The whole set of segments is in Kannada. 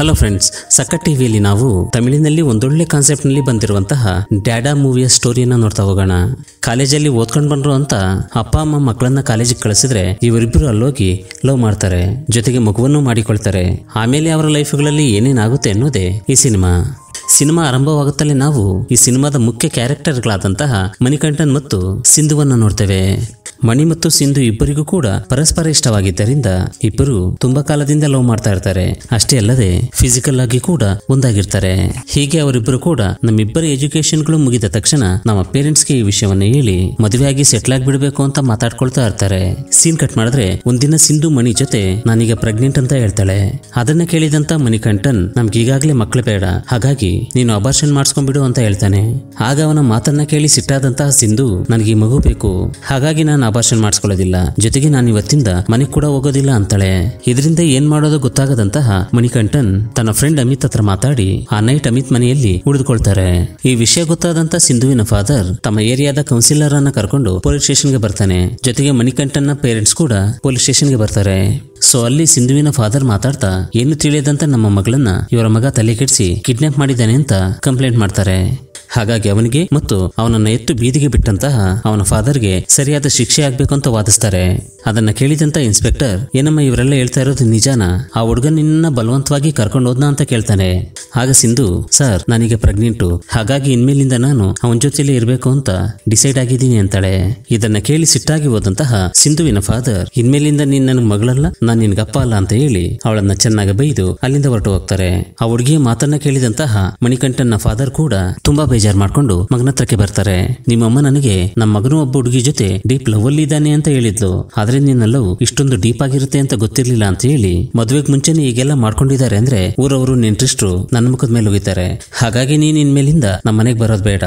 ಹಲೋ ಫ್ರೆಂಡ್ಸ್ ಸಕ್ಕ ಟಿವಿಯಲ್ಲಿ ನಾವು ತಮಿಳಿನಲ್ಲಿ ಒಂದೊಳ್ಳೆ ಕಾನ್ಸೆಪ್ಟ್ ನಲ್ಲಿ ಬಂದಿರುವಂತಹ ಡ್ಯಾಡಾ ಮೂವಿಯ ಸ್ಟೋರಿಯನ್ನ ನೋಡ್ತಾ ಹೋಗೋಣ ಕಾಲೇಜಲ್ಲಿ ಓದ್ಕೊಂಡು ಬಂದ್ರು ಅಂತ ಅಪ್ಪ ಅಮ್ಮ ಮಕ್ಕಳನ್ನ ಕಾಲೇಜಿಗೆ ಕಳಿಸಿದ್ರೆ ಇವರಿಬ್ಬರು ಅಲ್ಲೋಗಿ ಲವ್ ಮಾಡ್ತಾರೆ ಜೊತೆಗೆ ಮಗುವನ್ನು ಮಾಡಿಕೊಳ್ತಾರೆ ಆಮೇಲೆ ಅವರ ಲೈಫ್ಗಳಲ್ಲಿ ಏನೇನಾಗುತ್ತೆ ಅನ್ನೋದೇ ಈ ಸಿನಿಮಾ ಸಿನಿಮಾ ಆರಂಭವಾಗುತ್ತಲೇ ನಾವು ಈ ಸಿನಿಮಾದ ಮುಖ್ಯ ಕ್ಯಾರೆಕ್ಟರ್ಗಳಾದಂತಹ ಮಣಿಕಂಠನ್ ಮತ್ತು ಸಿಂಧುವನ್ನ ನೋಡ್ತೇವೆ ಮಣಿ ಮತ್ತು ಸಿಂಧು ಇಬ್ಬರಿಗೂ ಕೂಡ ಪರಸ್ಪರ ಇಷ್ಟವಾಗಿದ್ದರಿಂದ ಇಬ್ಬರು ತುಂಬಾ ಕಾಲದಿಂದ ಲವ್ ಮಾಡ್ತಾ ಇರ್ತಾರೆ ಅಷ್ಟೇ ಅಲ್ಲದೆ ಫಿಸಿಕಲ್ ಆಗಿ ಕೂಡ ಒಂದಾಗಿರ್ತಾರೆ ಹೀಗೆ ಅವರಿಬ್ಬರು ಕೂಡ ನಮ್ಮಿಬ್ಬರ ಎಜುಕೇಶನ್ ಗಳು ಮುಗಿದ ತಕ್ಷಣ ನಮ್ಮ ಪೇರೆಂಟ್ಸ್ ಗೆ ಈ ವಿಷಯವನ್ನ ಹೇಳಿ ಮದುವೆಯಾಗಿ ಸೆಟ್ಲ್ ಆಗಿ ಬಿಡಬೇಕು ಅಂತ ಮಾತಾಡ್ಕೊಳ್ತಾ ಇರ್ತಾರೆ ಸೀನ್ ಕಟ್ ಮಾಡಿದ್ರೆ ಒಂದಿನ ಸಿಂಧು ಮಣಿ ಜೊತೆ ನಾನೀಗ ಪ್ರೆಗ್ನೆಂಟ್ ಅಂತ ಹೇಳ್ತಾಳೆ ಅದನ್ನ ಕೇಳಿದಂತ ಮಣಿಕಂಠನ್ ನಮ್ಗೆ ಈಗಾಗಲೇ ಮಕ್ಕಳು ಬೇಡ ಹಾಗಾಗಿ ನೀನು ಅಬಾರ್ಷನ್ ಮಾಡಿಸ್ಕೊಂಡ್ಬಿಡು ಅಂತ ಹೇಳ್ತಾನೆ ಆಗ ಅವನ ಮಾತನ್ನ ಕೇಳಿ ಸಿಟ್ಟಾದಂತಹ ಸಿಂಧು ನನಗೆ ಮಗು ಬೇಕು ಹಾಗಾಗಿ ನಾನು ಆಭಾಷಣ ಮಾಡಿಸ್ಕೊಳ್ಳೋದಿಲ್ಲ ಜೊತೆಗೆ ನಾನು ಇವತ್ತಿಂದ ಮನೆ ಕೂಡ ಹೋಗೋದಿಲ್ಲ ಅಂತಾಳೆ ಇದರಿಂದ ಏನ್ ಮಾಡೋದು ಗೊತ್ತಾಗದಂತಹ ಮಣಿಕಂಠನ್ ತನ್ನ ಫ್ರೆಂಡ್ ಅಮಿತ್ ಹತ್ರ ಮಾತಾಡಿ ಆ ನೈಟ್ ಅಮಿತ್ ಮನೆಯಲ್ಲಿ ಉಳಿದುಕೊಳ್ತಾರೆ ಈ ವಿಷಯ ಗೊತ್ತಾದಂತ ಸಿಂಧುವಿನ ಫಾದರ್ ತಮ್ಮ ಏರಿಯಾದ ಕೌನ್ಸಿಲರ್ ಅನ್ನ ಕರ್ಕೊಂಡು ಪೊಲೀಸ್ ಸ್ಟೇಷನ್ಗೆ ಬರ್ತಾನೆ ಜೊತೆಗೆ ಮಣಿಕಂಠನ್ ನ ಪೇರೆಂಟ್ಸ್ ಕೂಡ ಪೊಲೀಸ್ ಸ್ಟೇಷನ್ಗೆ ಬರ್ತಾರೆ ಸೊ ಅಲ್ಲಿ ಸಿಂಧುವಿನ ಫಾದರ್ ಮಾತಾಡ್ತಾ ಏನು ತಿಳಿಯದಂತ ನಮ್ಮ ಮಗಳನ್ನ ಇವರ ಮಗ ತಲೆ ಕೆಡಿಸಿ ಕಿಡ್ನಾಪ್ ಮಾಡಿದ್ದಾನೆ ಅಂತ ಕಂಪ್ಲೇಂಟ್ ಮಾಡ್ತಾರೆ ಹಾಗಾಗಿ ಅವನಿಗೆ ಮತ್ತು ಅವನನ್ನ ಎತ್ತು ಬೀದಿಗೆ ಬಿಟ್ಟಂತಹ ಅವನ ಫಾದರ್ ಗೆ ಸರಿಯಾದ ಶಿಕ್ಷೆ ಆಗ್ಬೇಕು ಅಂತ ವಾದಿಸ್ತಾರೆ ಅದನ್ನ ಕೇಳಿದಂತ ಇನ್ಸ್ಪೆಕ್ಟರ್ ಏನಮ್ಮ ಇವರೆಲ್ಲ ಹೇಳ್ತಾ ಇರೋದು ನಿಜಾನ ಆ ಹುಡುಗ ನಿನ್ನ ಬಲವಂತವಾಗಿ ಕರ್ಕೊಂಡು ಹೋದ್ನಾ ಅಂತ ಕೇಳ್ತಾನೆ ಆಗ ಸಿಂಧು ಸರ್ ನನಗೆ ಪ್ರೆಗ್ನೆಂಟು ಹಾಗಾಗಿ ಇನ್ಮೇಲಿಂದ ನಾನು ಅವನ ಜೊತೆಲೆ ಇರಬೇಕು ಅಂತ ಡಿಸೈಡ್ ಆಗಿದ್ದೀನಿ ಅಂತಾಳೆ ಇದನ್ನ ಕೇಳಿ ಸಿಟ್ಟಾಗಿ ಹೋದಂತಹ ಸಿಂಧುವಿನ ಫಾದರ್ ಇನ್ಮೇಲಿಂದ ನೀನ್ ನನ್ನ ಮಗಳಲ್ಲ ನಾನು ನಿನ್ಗಪ್ಪ ಅಲ್ಲ ಅಂತ ಹೇಳಿ ಅವಳನ್ನ ಚೆನ್ನಾಗಿ ಬೈದು ಅಲ್ಲಿಂದ ಹೊರಟು ಹೋಗ್ತಾರೆ ಆ ಹುಡುಗಿಯ ಮಾತನ್ನ ಕೇಳಿದಂತಹ ಮಣಿಕಂಠನ ಫಾದರ್ ಕೂಡ ತುಂಬಾ ಬೇಜಾರ್ ಮಾಡ್ಕೊಂಡು ಮಗನ ಹತ್ರಕ್ಕೆ ಬರ್ತಾರೆ ನಿಮ್ಮಮ್ಮ ನನಗೆ ನಮ್ಮ ಮಗನೂ ಒಬ್ಬ ಹುಡುಗಿ ಜೊತೆ ಡೀಪ್ ಲವ್ ಅಲ್ಲಿ ಇದ್ದಾನೆ ಅಂತ ಹೇಳಿದ್ಲು ಆದ್ರೆ ನಿನ್ನ ಲವ್ ಇಷ್ಟೊಂದು ಡೀಪ್ ಆಗಿರುತ್ತೆ ಅಂತ ಗೊತ್ತಿರ್ಲಿಲ್ಲ ಅಂತ ಹೇಳಿ ಮದುವೆಗೆ ಮುಂಚೆನೆ ಈಗೆಲ್ಲ ಮಾಡ್ಕೊಂಡಿದ್ದಾರೆ ಅಂದ್ರೆ ಊರವರು ನೆಂಟ್ರಿಸ್ಟ್ರು ನನ್ನ ಮುಖದ ಮೇಲೆ ಹೋಗಿದ್ದಾರೆ ಹಾಗಾಗಿ ನೀನ್ ಮೇಲಿಂದ ನಮ್ಮ ಮನೆಗೆ ಬರೋದು ಬೇಡ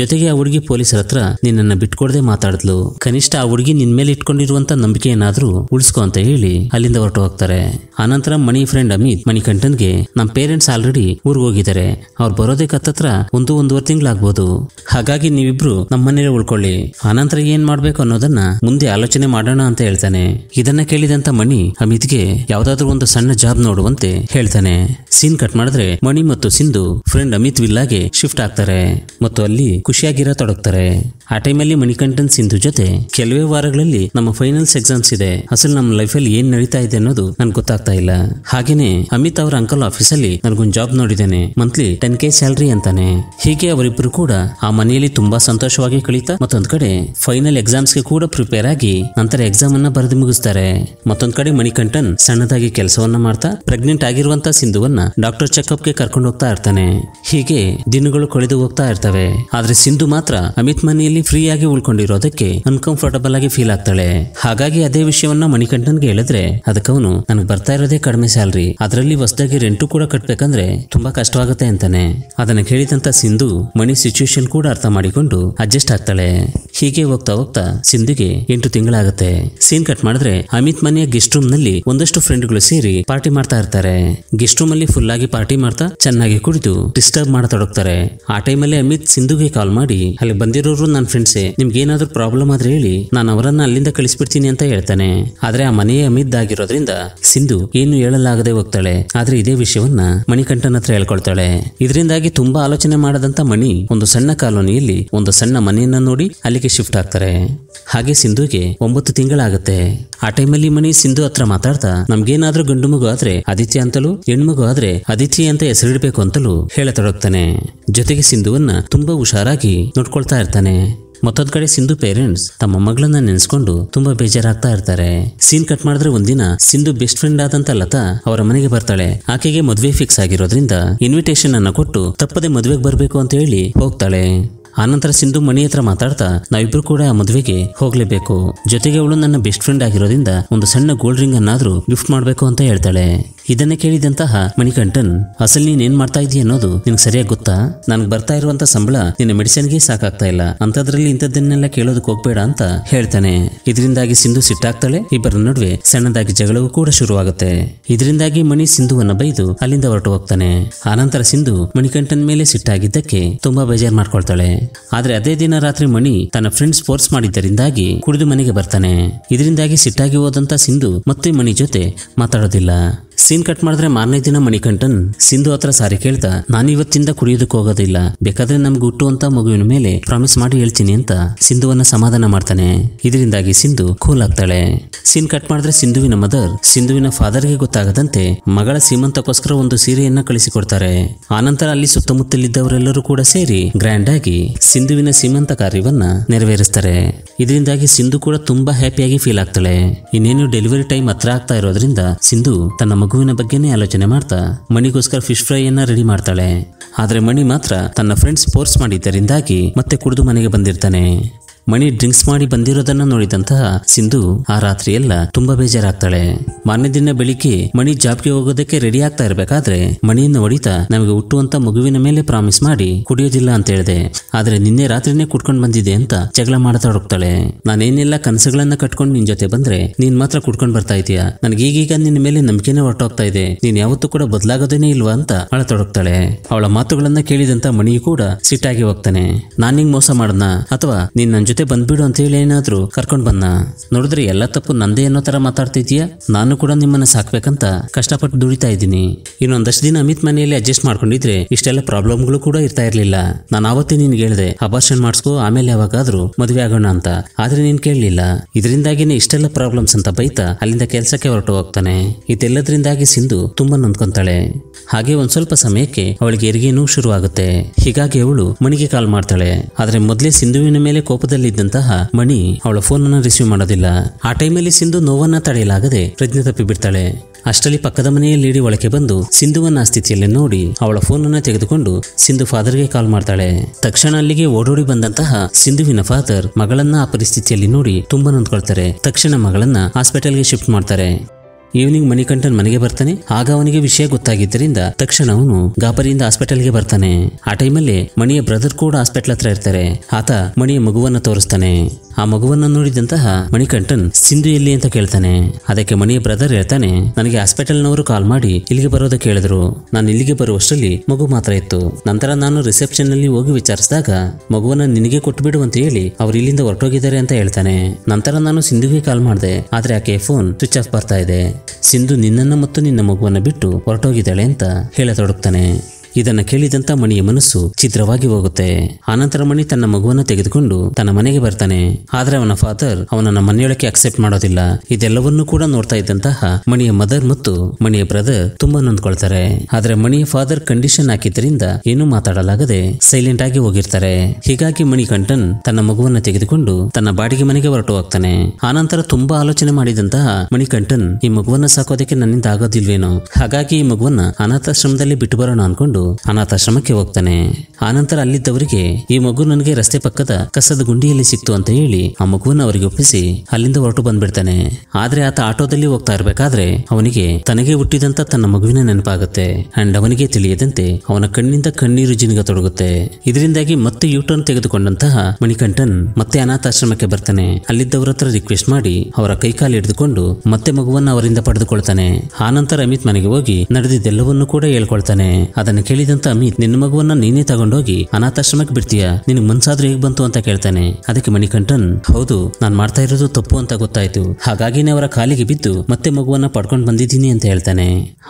ಜೊತೆಗೆ ಆ ಹುಡುಗಿ ಪೊಲೀಸರ ಹತ್ರ ನಿನ್ನ ಬಿಟ್ಕೊಡದೆ ಮಾತಾಡಿದ್ಲು ಕನಿಷ್ಠ ಆ ಹುಡುಗಿ ನಿನ್ ಮೇಲೆ ಇಟ್ಕೊಂಡಿರುವಂತ ನಂಬಿಕೆ ಏನಾದ್ರೂ ಉಳಿಸ್ಕೊ ಅಂತ ಹೇಳಿ ಅಲ್ಲಿಂದ ಹೊರಟು ಹೋಗ್ತಾರೆ ಆನಂತರ ಮಣಿ ಫ್ರೆಂಡ್ ಅಮಿತ್ ಮಣಿಕಂಠನ್ಗೆ ನಮ್ಮ ಪೇರೆಂಟ್ಸ್ ಆಲ್ರೆಡಿ ಊರಿಗೆ ಹೋಗಿದ್ದಾರೆ ಅವ್ರು ಬರೋದಕ್ಕೆ ಹತ್ತತ್ರ ಒಂದು ಒಂದೂವರೆ ತಿಂಗಳಾಗ್ಬೋದು ಹಾಗಾಗಿ ನೀವಿಬ್ರು ನಮ್ಮನೇಲೆ ಉಳ್ಕೊಳ್ಳಿ ಆನಂತರ ಏನ್ ಮಾಡ್ಬೇಕು ಅನ್ನೋದನ್ನ ಮುಂದೆ ಆಲೋಚನೆ ಮಾಡೋಣ ಅಂತ ಹೇಳ್ತಾನೆ ಇದನ್ನ ಕೇಳಿದಂತ ಮಣಿ ಅಮಿತ್ಗೆ ಯಾವ್ದಾದ್ರು ಒಂದು ಸಣ್ಣ ಜಾಬ್ ನೋಡುವಂತೆ ಹೇಳ್ತಾನೆ ಸೀನ್ ಕಟ್ ಮಾಡಿದ್ರೆ ಮಣಿ ಮತ್ತು ಸಿಂಧು ಫ್ರೆಂಡ್ ಅಮಿತ್ ವಿಲ್ಲಾಗೆ ಶಿಫ್ಟ್ ಆಗ್ತಾರೆ ಮತ್ತು ಅಲ್ಲಿ ಖುಷಿಯಾಗಿರ ತೊಡಗ್ತಾರೆ ಆ ಟೈಮಲ್ಲಿ ಮಣಿಕಂಠನ್ ಸಿಂಧು ಜೊತೆ ಕೆಲವೇ ವಾರಗಳಲ್ಲಿ ನಮ್ಮ ಫೈನಲ್ಸ್ ಎಕ್ಸಾಮ್ಸ್ ಇದೆ ಅಸಲು ನಮ್ಮ ಲೈಫಲ್ಲಿ ಏನ್ ನಡೀತಾ ಇದೆ ಅನ್ನೋದು ನನ್ಗೆ ಗೊತ್ತಾಗ್ತಾ ಇಲ್ಲ ಹಾಗೇನೆ ಅಮಿತ್ ಅವರ ಅಂಕಲ್ ಆಫೀಸಲ್ಲಿ ನನ್ಗೊಂದು ಜಾಬ್ ನೋಡಿದ್ದೇನೆ ಮಂತ್ಲಿ ಟೆನ್ ಕೆ ಸ್ಯಾಲ್ರಿ ಅಂತಾನೆ ಹೀಗೆ ಅವರು ಅವರಿಬ್ರು ಕೂಡ ಆ ಮನೆಯಲ್ಲಿ ತುಂಬಾ ಸಂತೋಷವಾಗಿ ಕಳೀತಾ ಮತ್ತೊಂದ್ ಕಡೆ ಫೈನಲ್ ಎಕ್ಸಾಮ್ಸ್ ಗೆ ಕೂಡ ಪ್ರಿಪೇರ್ ಆಗಿ ನಂತರ ಎಕ್ಸಾಮ್ ಅನ್ನ ಬರೆದು ಮುಗಿಸ್ತಾರೆ ಮತ್ತೊಂದ್ ಕಡೆ ಮಣಿಕಂಠನ್ ಸಣ್ಣದಾಗಿ ಕೆಲಸವನ್ನ ಮಾಡ್ತಾ ಪ್ರೆಗ್ನೆಂಟ್ ಆಗಿರುವಂತ ಸಿಂಧುವನ್ನ ಡಾಕ್ಟರ್ ಚೆಕ್ಅಪ್ ಗೆ ಕರ್ಕೊಂಡು ಹೋಗ್ತಾ ಇರ್ತಾನೆ ಹೀಗೆ ದಿನಗಳು ಕಳೆದು ಹೋಗ್ತಾ ಇರ್ತವೆ ಆದ್ರೆ ಸಿಂಧು ಮಾತ್ರ ಅಮಿತ್ ಮನೆಯಲ್ಲಿ ಫ್ರೀ ಆಗಿ ಉಳ್ಕೊಂಡಿರೋದಕ್ಕೆ ಅನ್ಕಂಫರ್ಟಬಲ್ ಆಗಿ ಫೀಲ್ ಆಗ್ತಾಳೆ ಹಾಗಾಗಿ ಅದೇ ವಿಷಯವನ್ನ ಮಣಿಕಂಠನ್ಗೆ ಹೇಳಿದ್ರೆ ಅದಕ್ಕವನು ನನಗೆ ಬರ್ತಾ ಇರೋದೇ ಕಡಿಮೆ ಸ್ಯಾಲ್ರಿ ಅದರಲ್ಲಿ ಹೊಸದಾಗಿ ರೆಂಟು ಕೂಡ ಕಟ್ಬೇಕಂದ್ರೆ ತುಂಬಾ ಕಷ್ಟವಾಗುತ್ತೆ ಅಂತಾನೆ ಅದನ್ನ ಕೇಳಿದಂತ ಸಿಂಧು ಮಣಿ ಸಿಚುವೇಶನ್ ಕೂಡ ಅರ್ಥ ಮಾಡಿಕೊಂಡು ಅಡ್ಜಸ್ಟ್ ಆಗ್ತಾಳೆ ಹೀಗೆ ಹೋಗ್ತಾ ಹೋಗ್ತಾ ಸಿಂಧುಗೆ ಎಂಟು ತಿಂಗಳಾಗುತ್ತೆ ಸೀನ್ ಕಟ್ ಮಾಡಿದ್ರೆ ಅಮಿತ್ ಮನೆಯ ಗೆಸ್ಟ್ ರೂಮ್ ನಲ್ಲಿ ಒಂದಷ್ಟು ಫ್ರೆಂಡ್ ಗಳು ಸೇರಿ ಪಾರ್ಟಿ ಮಾಡ್ತಾ ಇರ್ತಾರೆ ಗೆಸ್ಟ್ ರೂಮ್ ಅಲ್ಲಿ ಫುಲ್ ಆಗಿ ಪಾರ್ಟಿ ಮಾಡ್ತಾ ಚೆನ್ನಾಗಿ ಕುಡಿದು ಡಿಸ್ಟರ್ಬ್ ಮಾಡತೊಡಗ್ತಾರೆ ಆ ಟೈಮಲ್ಲಿ ಅಮಿತ್ ಸಿಂಧುಗೆ ಕಾಲ್ ಮಾಡಿ ಅಲ್ಲಿ ಬಂದಿರೋರು ನನ್ನ ಫ್ರೆಂಡ್ಸೆ ನಿಮ್ಗೆ ಏನಾದ್ರು ಪ್ರಾಬ್ಲಮ್ ಆದ್ರೆ ಹೇಳಿ ನಾನು ಅವರನ್ನ ಅಲ್ಲಿಂದ ಕಳಿಸ್ಬಿಡ್ತೀನಿ ಅಂತ ಹೇಳ್ತಾನೆ ಆದ್ರೆ ಆ ಮನೆಯೇ ಅಮಿತ್ ಆಗಿರೋದ್ರಿಂದ ಸಿಂಧು ಏನು ಹೇಳಲಾಗದೆ ಹೋಗ್ತಾಳೆ ಆದ್ರೆ ಇದೇ ವಿಷಯವನ್ನ ಮಣಿಕಂಠನ್ ಹತ್ರ ಹೇಳ್ಕೊಳ್ತಾಳೆ ಇದರಿಂದಾಗಿ ತುಂಬಾ ಆಲೋಚನೆ ಮಾಡದಂತ ಮಣಿ ಒಂದು ಸಣ್ಣ ಕಾಲೋನಿಯಲ್ಲಿ ಒಂದು ಸಣ್ಣ ಮನೆಯನ್ನ ನೋಡಿ ಅಲ್ಲಿಗೆ ಶಿಫ್ಟ್ ಆಗ್ತಾರೆ ಹಾಗೆ ಸಿಂಧುಗೆ ಒಂಬತ್ತು ತಿಂಗಳಾಗುತ್ತೆ ಆ ಟೈಮಲ್ಲಿ ಮನೆ ಸಿಂಧು ಹತ್ರ ಮಾತಾಡ್ತಾ ನಮ್ಗೇನಾದ್ರೂ ಗಂಡು ಮಗು ಆದ್ರೆ ಆದಿತ್ಯ ಅಂತಲೂ ಹೆಣ್ಮಗು ಆದ್ರೆ ಆದಿತ್ಯ ಅಂತ ಹೆಸರಿಡ್ಬೇಕು ಅಂತಲೂ ಹೇಳತೊಡಗ್ತಾನೆ ಜೊತೆಗೆ ಸಿಂಧುವನ್ನ ತುಂಬಾ ಹುಷಾರಾಗಿ ನೋಡ್ಕೊಳ್ತಾ ಇರ್ತಾನೆ ಮತ್ತೊಂದ್ ಕಡೆ ಸಿಂಧು ಪೇರೆಂಟ್ಸ್ ತಮ್ಮ ಮಗಳನ್ನ ನೆನೆಸ್ಕೊಂಡು ತುಂಬಾ ಬೇಜಾರಾಗ್ತಾ ಇರ್ತಾರೆ ಸೀನ್ ಕಟ್ ಮಾಡಿದ್ರೆ ಒಂದಿನ ಸಿಂಧು ಬೆಸ್ಟ್ ಫ್ರೆಂಡ್ ಆದಂತ ಲತಾ ಅವರ ಮನೆಗೆ ಬರ್ತಾಳೆ ಆಕೆಗೆ ಮದುವೆ ಫಿಕ್ಸ್ ಆಗಿರೋದ್ರಿಂದ ಇನ್ವಿಟೇಷನ್ ಅನ್ನ ಕೊಟ್ಟು ತಪ್ಪದೆ ಮದುವೆಗೆ ಬರಬೇಕು ಅಂತ ಹೇಳಿ ಹೋಗ್ತಾಳೆ ಆನಂತರ ಸಿಂಧು ಮಣಿ ಹತ್ರ ಮಾತಾಡ್ತಾ ನಾವಿಬ್ರು ಕೂಡ ಆ ಮದುವೆಗೆ ಹೋಗ್ಲೇಬೇಕು ಜೊತೆಗೆ ಅವಳು ನನ್ನ ಬೆಸ್ಟ್ ಫ್ರೆಂಡ್ ಆಗಿರೋದ್ರಿಂದ ಒಂದು ಸಣ್ಣ ಗೋಲ್ಡ್ ರಿಂಗ್ ಅನ್ನಾದ್ರೂ ಗಿಫ್ಟ್ ಮಾಡಬೇಕು ಅಂತ ಹೇಳ್ತಾಳೆ ಇದನ್ನೇ ಕೇಳಿದಂತಹ ಮಣಿಕಂಠನ್ ಅಸಲ್ ನೀನ್ ಏನ್ ಮಾಡ್ತಾ ಇದೀಯ ಅನ್ನೋದು ನಿನ್ಗೆ ಸರಿಯಾಗಿ ಗೊತ್ತಾ ನನ್ಗೆ ಬರ್ತಾ ಇರುವಂತ ಸಂಬಳ ನಿನ್ನ ಮೆಡಿಸಿನ್ಗೆ ಸಾಕಾಗ್ತಾ ಇಲ್ಲ ಅಂತದ್ರಲ್ಲಿ ಇಂಥದ್ದನ್ನೆಲ್ಲ ಕೇಳೋದಕ್ಕೆ ಹೋಗ್ಬೇಡ ಅಂತ ಹೇಳ್ತಾನೆ ಇದರಿಂದಾಗಿ ಸಿಂಧು ಸಿಟ್ಟಾಗ್ತಾಳೆ ಇಬ್ಬರ ನಡುವೆ ಸಣ್ಣದಾಗಿ ಜಗಳವೂ ಕೂಡ ಶುರುವಾಗುತ್ತೆ ಇದರಿಂದಾಗಿ ಮಣಿ ಸಿಂಧುವನ್ನ ಬೈದು ಅಲ್ಲಿಂದ ಹೊರಟು ಹೋಗ್ತಾನೆ ಆನಂತರ ಸಿಂಧು ಮಣಿಕಂಠನ್ ಮೇಲೆ ಸಿಟ್ಟಾಗಿದ್ದಕ್ಕೆ ತುಂಬಾ ಬೇಜಾರು ಮಾಡ್ಕೊಳ್ತಾಳೆ ಆದ್ರೆ ಅದೇ ದಿನ ರಾತ್ರಿ ಮಣಿ ತನ್ನ ಫ್ರೆಂಡ್ಸ್ ಫೋರ್ಸ್ ಮಾಡಿದ್ದರಿಂದಾಗಿ ಕುಡಿದು ಮನೆಗೆ ಬರ್ತಾನೆ ಇದರಿಂದಾಗಿ ಸಿಟ್ಟಾಗಿ ಹೋದಂತ ಸಿಂಧು ಮತ್ತೆ ಮಣಿ ಜೊತೆ ಮಾತಾಡೋದಿಲ್ಲ ಸೀನ್ ಕಟ್ ಮಾಡಿದ್ರೆ ಮಾರನೇ ದಿನ ಮಣಿಕಂಠನ್ ಸಿಂಧು ಹತ್ರ ಸಾರಿ ಕೇಳ್ತಾ ನಾನು ಇವತ್ತಿಂದ ಕುಡಿಯೋದಕ್ಕೆ ಹೋಗೋದಿಲ್ಲ ಬೇಕಾದ್ರೆ ನಮ್ಗೆ ಹುಟ್ಟು ಮಗುವಿನ ಮೇಲೆ ಪ್ರಾಮಿಸ್ ಮಾಡಿ ಹೇಳ್ತೀನಿ ಅಂತ ಸಿಂಧುವನ್ನ ಸಮಾಧಾನ ಮಾಡ್ತಾನೆ ಇದರಿಂದಾಗಿ ಸಿಂಧು ಕೂಲ್ ಆಗ್ತಾಳೆ ಸೀನ್ ಕಟ್ ಮಾಡಿದ್ರೆ ಸಿಂಧುವಿನ ಮದರ್ ಸಿಂಧುವಿನ ಫಾದರ್ ಗೆ ಗೊತ್ತಾಗದಂತೆ ಮಗಳ ಸೀಮಂತಕ್ಕೋಸ್ಕರ ಒಂದು ಸೀರೆಯನ್ನ ಕಳಿಸಿಕೊಡ್ತಾರೆ ಆನಂತರ ಅಲ್ಲಿ ಸುತ್ತಮುತ್ತಲಿದ್ದವರೆಲ್ಲರೂ ಕೂಡ ಸೇರಿ ಗ್ರ್ಯಾಂಡ್ ಆಗಿ ಸಿಂಧುವಿನ ಸೀಮಂತ ಕಾರ್ಯವನ್ನ ನೆರವೇರಿಸ್ತಾರೆ ಇದರಿಂದಾಗಿ ಸಿಂಧು ಕೂಡ ತುಂಬಾ ಹ್ಯಾಪಿಯಾಗಿ ಫೀಲ್ ಆಗ್ತಾಳೆ ಇನ್ನೇನು ಡೆಲಿವರಿ ಟೈಮ್ ಹತ್ರ ಆಗ್ತಾ ಇರೋದ್ರಿಂದ ಸಿಂಧು ತನ್ನ ಮಗುವಿನ ಬಗ್ಗೆನೇ ಆಲೋಚನೆ ಮಾಡ್ತಾ ಮಣಿಗೋಸ್ಕರ ಫಿಶ್ ಫ್ರೈಯನ್ನ ರೆಡಿ ಮಾಡ್ತಾಳೆ ಆದರೆ ಮಣಿ ಮಾತ್ರ ತನ್ನ ಫ್ರೆಂಡ್ಸ್ ಫೋರ್ಸ್ ಮಾಡಿದ್ದರಿಂದಾಗಿ ಮತ್ತೆ ಕುಡಿದು ಮನೆಗೆ ಬಂದಿರ್ತಾನೆ ಮಣಿ ಡ್ರಿಂಕ್ಸ್ ಮಾಡಿ ಬಂದಿರೋದನ್ನ ನೋಡಿದಂತಹ ಸಿಂಧು ಆ ರಾತ್ರಿಯೆಲ್ಲ ತುಂಬಾ ಬೇಜಾರಾಗ್ತಾಳೆ ಮಾರನೇ ದಿನ ಬೆಳಿಗ್ಗೆ ಮಣಿ ಜಾಬ್ಗೆ ಹೋಗೋದಕ್ಕೆ ರೆಡಿ ಆಗ್ತಾ ಇರಬೇಕಾದ್ರೆ ಮಣಿಯನ್ನು ಹೊಡಿತಾ ನಮಗೆ ಹುಟ್ಟುವಂತ ಮಗುವಿನ ಮೇಲೆ ಪ್ರಾಮಿಸ್ ಮಾಡಿ ಕುಡಿಯೋದಿಲ್ಲ ಅಂತ ಹೇಳಿದೆ ಆದ್ರೆ ನಿನ್ನೆ ರಾತ್ರಿನೇ ಕುಟ್ಕೊಂಡು ಬಂದಿದೆ ಅಂತ ಜಗಳ ಮಾಡ್ತಾ ಹೋಗ್ತಾಳೆ ನಾನೇನೆಲ್ಲ ಕನಸುಗಳನ್ನ ಕಟ್ಕೊಂಡು ನಿನ್ ಜೊತೆ ಬಂದ್ರೆ ನೀನ್ ಮಾತ್ರ ಕುಟ್ಕೊಂಡ್ ಬರ್ತಾ ಇದೀಯ ನನ್ಗೆ ಈಗೀಗ ನಿನ್ನ ಮೇಲೆ ನಂಬಿಕೆನೇ ಹೊರಟೋಗ್ತಾ ಇದೆ ನೀನ್ ಯಾವತ್ತೂ ಕೂಡ ಬದಲಾಗೋದೇನೇ ಇಲ್ವಾ ಅಂತ ಅಳತೊಡಗ್ತಾಳೆ ಅವಳ ಮಾತುಗಳನ್ನ ಕೇಳಿದಂತ ಮಣಿ ಕೂಡ ಸಿಟ್ಟಾಗಿ ಹೋಗ್ತಾನೆ ನಾನಿಂಗ್ ಮೋಸ ಮಾಡದ್ನ ಅಥವಾ ನೀನ್ ನನ್ ಜೊತೆ ಜೊತೆ ಬಂದ್ಬಿಡು ಅಂತ ಹೇಳಿ ಏನಾದ್ರು ಕರ್ಕೊಂಡ್ ಬಂದ ನೋಡಿದ್ರೆ ಎಲ್ಲ ತಪ್ಪು ನಂದೇ ಅನ್ನೋ ತರ ಮಾತಾಡ್ತಿದ್ಯಾ ನಾನು ಕೂಡ ನಿಮ್ಮನ್ನ ಸಾಕ್ಬೇಕಂತ ಕಷ್ಟಪಟ್ಟು ದುಡಿತಾ ಇದ್ದೀನಿ ಇನ್ನೊಂದಷ್ಟು ದಿನ ಅಮಿತ್ ಮನೆಯಲ್ಲಿ ಅಡ್ಜಸ್ಟ್ ಮಾಡ್ಕೊಂಡಿದ್ರೆ ಇಷ್ಟೆಲ್ಲ ಪ್ರಾಬ್ಲಮ್ಗಳು ಕೂಡ ಇರ್ತಾ ಇರ್ಲಿಲ್ಲ ನಾನು ಅವತ್ತೇ ನಿನ್ಗೆ ಹೇಳಿದೆ ಅಬಾರ್ಷನ್ ಮಾಡಿಸ್ಕೋ ಆಮೇಲೆ ಯಾವಾಗಾದ್ರೂ ಮದುವೆ ಆಗೋಣ ಅಂತ ಆದ್ರೆ ನೀನ್ ಕೇಳಲಿಲ್ಲ ಇದರಿಂದಾಗಿನ ಇಷ್ಟೆಲ್ಲ ಪ್ರಾಬ್ಲಮ್ಸ್ ಅಂತ ಬೈತಾ ಅಲ್ಲಿಂದ ಕೆಲಸಕ್ಕೆ ಹೊರಟು ಹೋಗ್ತಾನೆ ಇದೆಲ್ಲದರಿಂದಾಗಿ ಸಿಂಧು ತುಂಬಾ ನೊಂದ್ಕೊಂತಾಳೆ ಹಾಗೆ ಒಂದ್ ಸ್ವಲ್ಪ ಸಮಯಕ್ಕೆ ಅವಳಿಗೆ ಎರಿಗೆನೂ ಶುರು ಆಗುತ್ತೆ ಹೀಗಾಗಿ ಅವಳು ಮಣಿಗೆ ಕಾಲ್ ಮಾಡ್ತಾಳೆ ಆದ್ರೆ ಮೊದಲೇ ಸಿಂಧುವಿನ ಮೇಲೆ ಕೋಪದಲ್ಲಿ ಇದ್ದಂತಹ ಮಣಿ ಅವಳ ಫೋನ್ ಅನ್ನು ರಿಸೀವ್ ಮಾಡೋದಿಲ್ಲ ಆ ಟೈಮಲ್ಲಿ ಸಿಂಧು ನೋವನ್ನ ತಡೆಯಲಾಗದೆ ಪ್ರಜ್ಞೆ ತಪ್ಪಿ ಬಿಡ್ತಾಳೆ ಅಷ್ಟರಲ್ಲಿ ಪಕ್ಕದ ಮನೆಯಲ್ಲಿ ಇಡಿ ಒಳಗೆ ಬಂದು ಸಿಂಧುವನ್ನ ಸ್ಥಿತಿಯಲ್ಲಿ ನೋಡಿ ಅವಳ ಫೋನ್ ಅನ್ನು ತೆಗೆದುಕೊಂಡು ಸಿಂಧು ಫಾದರ್ ಗೆ ಕಾಲ್ ಮಾಡ್ತಾಳೆ ತಕ್ಷಣ ಅಲ್ಲಿಗೆ ಓಡೋಡಿ ಬಂದಂತಹ ಸಿಂಧುವಿನ ಫಾದರ್ ಮಗಳನ್ನ ಆ ಪರಿಸ್ಥಿತಿಯಲ್ಲಿ ನೋಡಿ ತುಂಬಾ ನೊಂದ್ಕೊಳ್ತಾರೆ ತಕ್ಷಣ ಮಗಳನ್ನ ಗೆ ಶಿಫ್ಟ್ ಮಾಡ್ತಾರೆ ಈವ್ನಿಂಗ್ ಮಣಿಕಂಠನ್ ಮನೆಗೆ ಬರ್ತಾನೆ ಆಗ ಅವನಿಗೆ ವಿಷಯ ಗೊತ್ತಾಗಿದ್ದರಿಂದ ತಕ್ಷಣ ಅವನು ಗಾಬರಿಯಿಂದ ಹಾಸ್ಪಿಟಲ್ಗೆ ಬರ್ತಾನೆ ಆ ಟೈಮಲ್ಲಿ ಮಣಿಯ ಬ್ರದರ್ ಕೂಡ ಹಾಸ್ಪಿಟಲ್ ಹತ್ರ ಇರ್ತಾರೆ ಆತ ಮಣಿಯ ಮಗುವನ್ನ ತೋರಿಸ್ತಾನೆ ಆ ಮಗುವನ್ನ ನೋಡಿದಂತಹ ಮಣಿಕಂಠನ್ ಸಿಂಧು ಎಲ್ಲಿ ಅಂತ ಕೇಳ್ತಾನೆ ಅದಕ್ಕೆ ಮಣಿಯ ಬ್ರದರ್ ಹೇಳ್ತಾನೆ ನನಗೆ ಹಾಸ್ಪಿಟಲ್ನವರು ಕಾಲ್ ಮಾಡಿ ಇಲ್ಲಿಗೆ ಬರೋದಕ್ಕೆ ಹೇಳಿದ್ರು ನಾನು ಇಲ್ಲಿಗೆ ಬರುವಷ್ಟರಲ್ಲಿ ಮಗು ಮಾತ್ರ ಇತ್ತು ನಂತರ ನಾನು ರಿಸೆಪ್ಷನ್ ನಲ್ಲಿ ಹೋಗಿ ವಿಚಾರಿಸಿದಾಗ ಮಗುವನ್ನ ನಿನಗೆ ಕೊಟ್ಟು ಬಿಡು ಅಂತ ಹೇಳಿ ಅವ್ರು ಇಲ್ಲಿಂದ ಹೊರಟೋಗಿದ್ದಾರೆ ಅಂತ ಹೇಳ್ತಾನೆ ನಂತರ ನಾನು ಸಿಂಧುಗೆ ಕಾಲ್ ಮಾಡಿದೆ ಆದ್ರೆ ಆಕೆ ಫೋನ್ ಸ್ವಿಚ್ ಆಫ್ ಬರ್ತಾ ಇದೆ ಸಿಂಧು ನಿನ್ನನ್ನು ಮತ್ತು ನಿನ್ನ ಮಗುವನ್ನು ಬಿಟ್ಟು ಹೊರಟೋಗಿದ್ದಾಳೆ ಅಂತ ಹೇಳತೊಡಗ್ತಾನೆ ಇದನ್ನ ಕೇಳಿದಂತ ಮಣಿಯ ಮನಸ್ಸು ಛಿದ್ರವಾಗಿ ಹೋಗುತ್ತೆ ಆನಂತರ ಮಣಿ ತನ್ನ ಮಗುವನ್ನು ತೆಗೆದುಕೊಂಡು ತನ್ನ ಮನೆಗೆ ಬರ್ತಾನೆ ಆದ್ರೆ ಅವನ ಫಾದರ್ ಅವನನ್ನ ಮನೆಯೊಳಕ್ಕೆ ಅಕ್ಸೆಪ್ಟ್ ಮಾಡೋದಿಲ್ಲ ಇದೆಲ್ಲವನ್ನೂ ಕೂಡ ನೋಡ್ತಾ ಇದ್ದಂತಹ ಮಣಿಯ ಮದರ್ ಮತ್ತು ಮಣಿಯ ಬ್ರದರ್ ತುಂಬಾ ನೊಂದ್ಕೊಳ್ತಾರೆ ಆದ್ರೆ ಮಣಿಯ ಫಾದರ್ ಕಂಡೀಷನ್ ಹಾಕಿದ್ದರಿಂದ ಏನೂ ಮಾತಾಡಲಾಗದೆ ಸೈಲೆಂಟ್ ಆಗಿ ಹೋಗಿರ್ತಾರೆ ಹೀಗಾಗಿ ಮಣಿಕಂಠನ್ ತನ್ನ ಮಗುವನ್ನು ತೆಗೆದುಕೊಂಡು ತನ್ನ ಬಾಡಿಗೆ ಮನೆಗೆ ಹೊರಟು ಹೋಗ್ತಾನೆ ಆನಂತರ ತುಂಬಾ ಆಲೋಚನೆ ಮಾಡಿದಂತಹ ಮಣಿಕಂಠನ್ ಈ ಮಗುವನ್ನ ಸಾಕೋದಕ್ಕೆ ನನ್ನಿಂದ ಆಗೋದಿಲ್ವೇನೋ ಹಾಗಾಗಿ ಈ ಮಗುವನ್ನ ಅನಾಥಾಶ್ರಮದಲ್ಲಿ ಬಿಟ್ಟು ಬರೋಣ ಅನ್ಕೊಂಡು ಅನಾಥಾಶ್ರಮಕ್ಕೆ ಹೋಗ್ತಾನೆ ಆನಂತರ ಅಲ್ಲಿದ್ದವರಿಗೆ ಈ ಮಗು ನನಗೆ ರಸ್ತೆ ಪಕ್ಕದ ಕಸದ ಗುಂಡಿಯಲ್ಲಿ ಸಿಕ್ತು ಅಂತ ಹೇಳಿ ಆ ಮಗುವನ್ನು ಅವರಿಗೆ ಒಪ್ಪಿಸಿ ಅಲ್ಲಿಂದ ಹೊರಟು ಬಂದ್ಬಿಡ್ತಾನೆ ಆದ್ರೆ ಆತ ಆಟೋದಲ್ಲಿ ಹೋಗ್ತಾ ಇರಬೇಕಾದ್ರೆ ಅವನಿಗೆ ತನಗೆ ಹುಟ್ಟಿದಂತ ತನ್ನ ಮಗುವಿನ ನೆನಪಾಗುತ್ತೆ ಅಂಡ್ ಅವನಿಗೆ ತಿಳಿಯದಂತೆ ಅವನ ಕಣ್ಣಿಂದ ಕಣ್ಣೀರು ಜಿನಗ ತೊಡಗುತ್ತೆ ಇದರಿಂದಾಗಿ ಮತ್ತೆ ಯೂಟರ್ನ್ ತೆಗೆದುಕೊಂಡಂತಹ ಮಣಿಕಂಠನ್ ಮತ್ತೆ ಅನಾಥಾಶ್ರಮಕ್ಕೆ ಬರ್ತಾನೆ ಅಲ್ಲಿದ್ದವರ ಹತ್ರ ರಿಕ್ವೆಸ್ಟ್ ಮಾಡಿ ಅವರ ಕೈಕಾಲು ಹಿಡಿದುಕೊಂಡು ಮತ್ತೆ ಮಗುವನ್ನು ಅವರಿಂದ ಪಡೆದುಕೊಳ್ತಾನೆ ಆನಂತರ ಅಮಿತ್ ಮನೆಗೆ ಹೋಗಿ ನಡೆದಿದ್ದೆಲ್ಲವನ್ನೂ ಕೂಡ ಹೇಳ್ಕೊಳ್ತಾನೆ ಅದನ್ನು ಕೇಳಿದಂತ ಅಮಿತ್ ನಿನ್ನ ಮಗುವನ್ನ ನೀನೇ ತಗೊಂಡೋಗಿ ಅನಾಥಾಶ್ರಮಕ್ಕೆ ಬಿಡ್ತೀಯ ನಿನ್ ಮನ್ಸಾದ್ರೂ ಹೇಗ್ ಬಂತು ಅಂತ ಕೇಳ್ತಾನೆ ಅದಕ್ಕೆ ಮಣಿಕಂಠನ್ ಹೌದು ನಾನ್ ಮಾಡ್ತಾ ಇರೋದು ತಪ್ಪು ಅಂತ ಗೊತ್ತಾಯ್ತು ಹಾಗಾಗಿನೇ ಅವರ ಕಾಲಿಗೆ ಬಿದ್ದು ಮತ್ತೆ ಮಗುವನ್ನ ಪಡ್ಕೊಂಡು ಬಂದಿದ್ದೀನಿ ಅಂತ ಹೇಳ್ತಾನೆ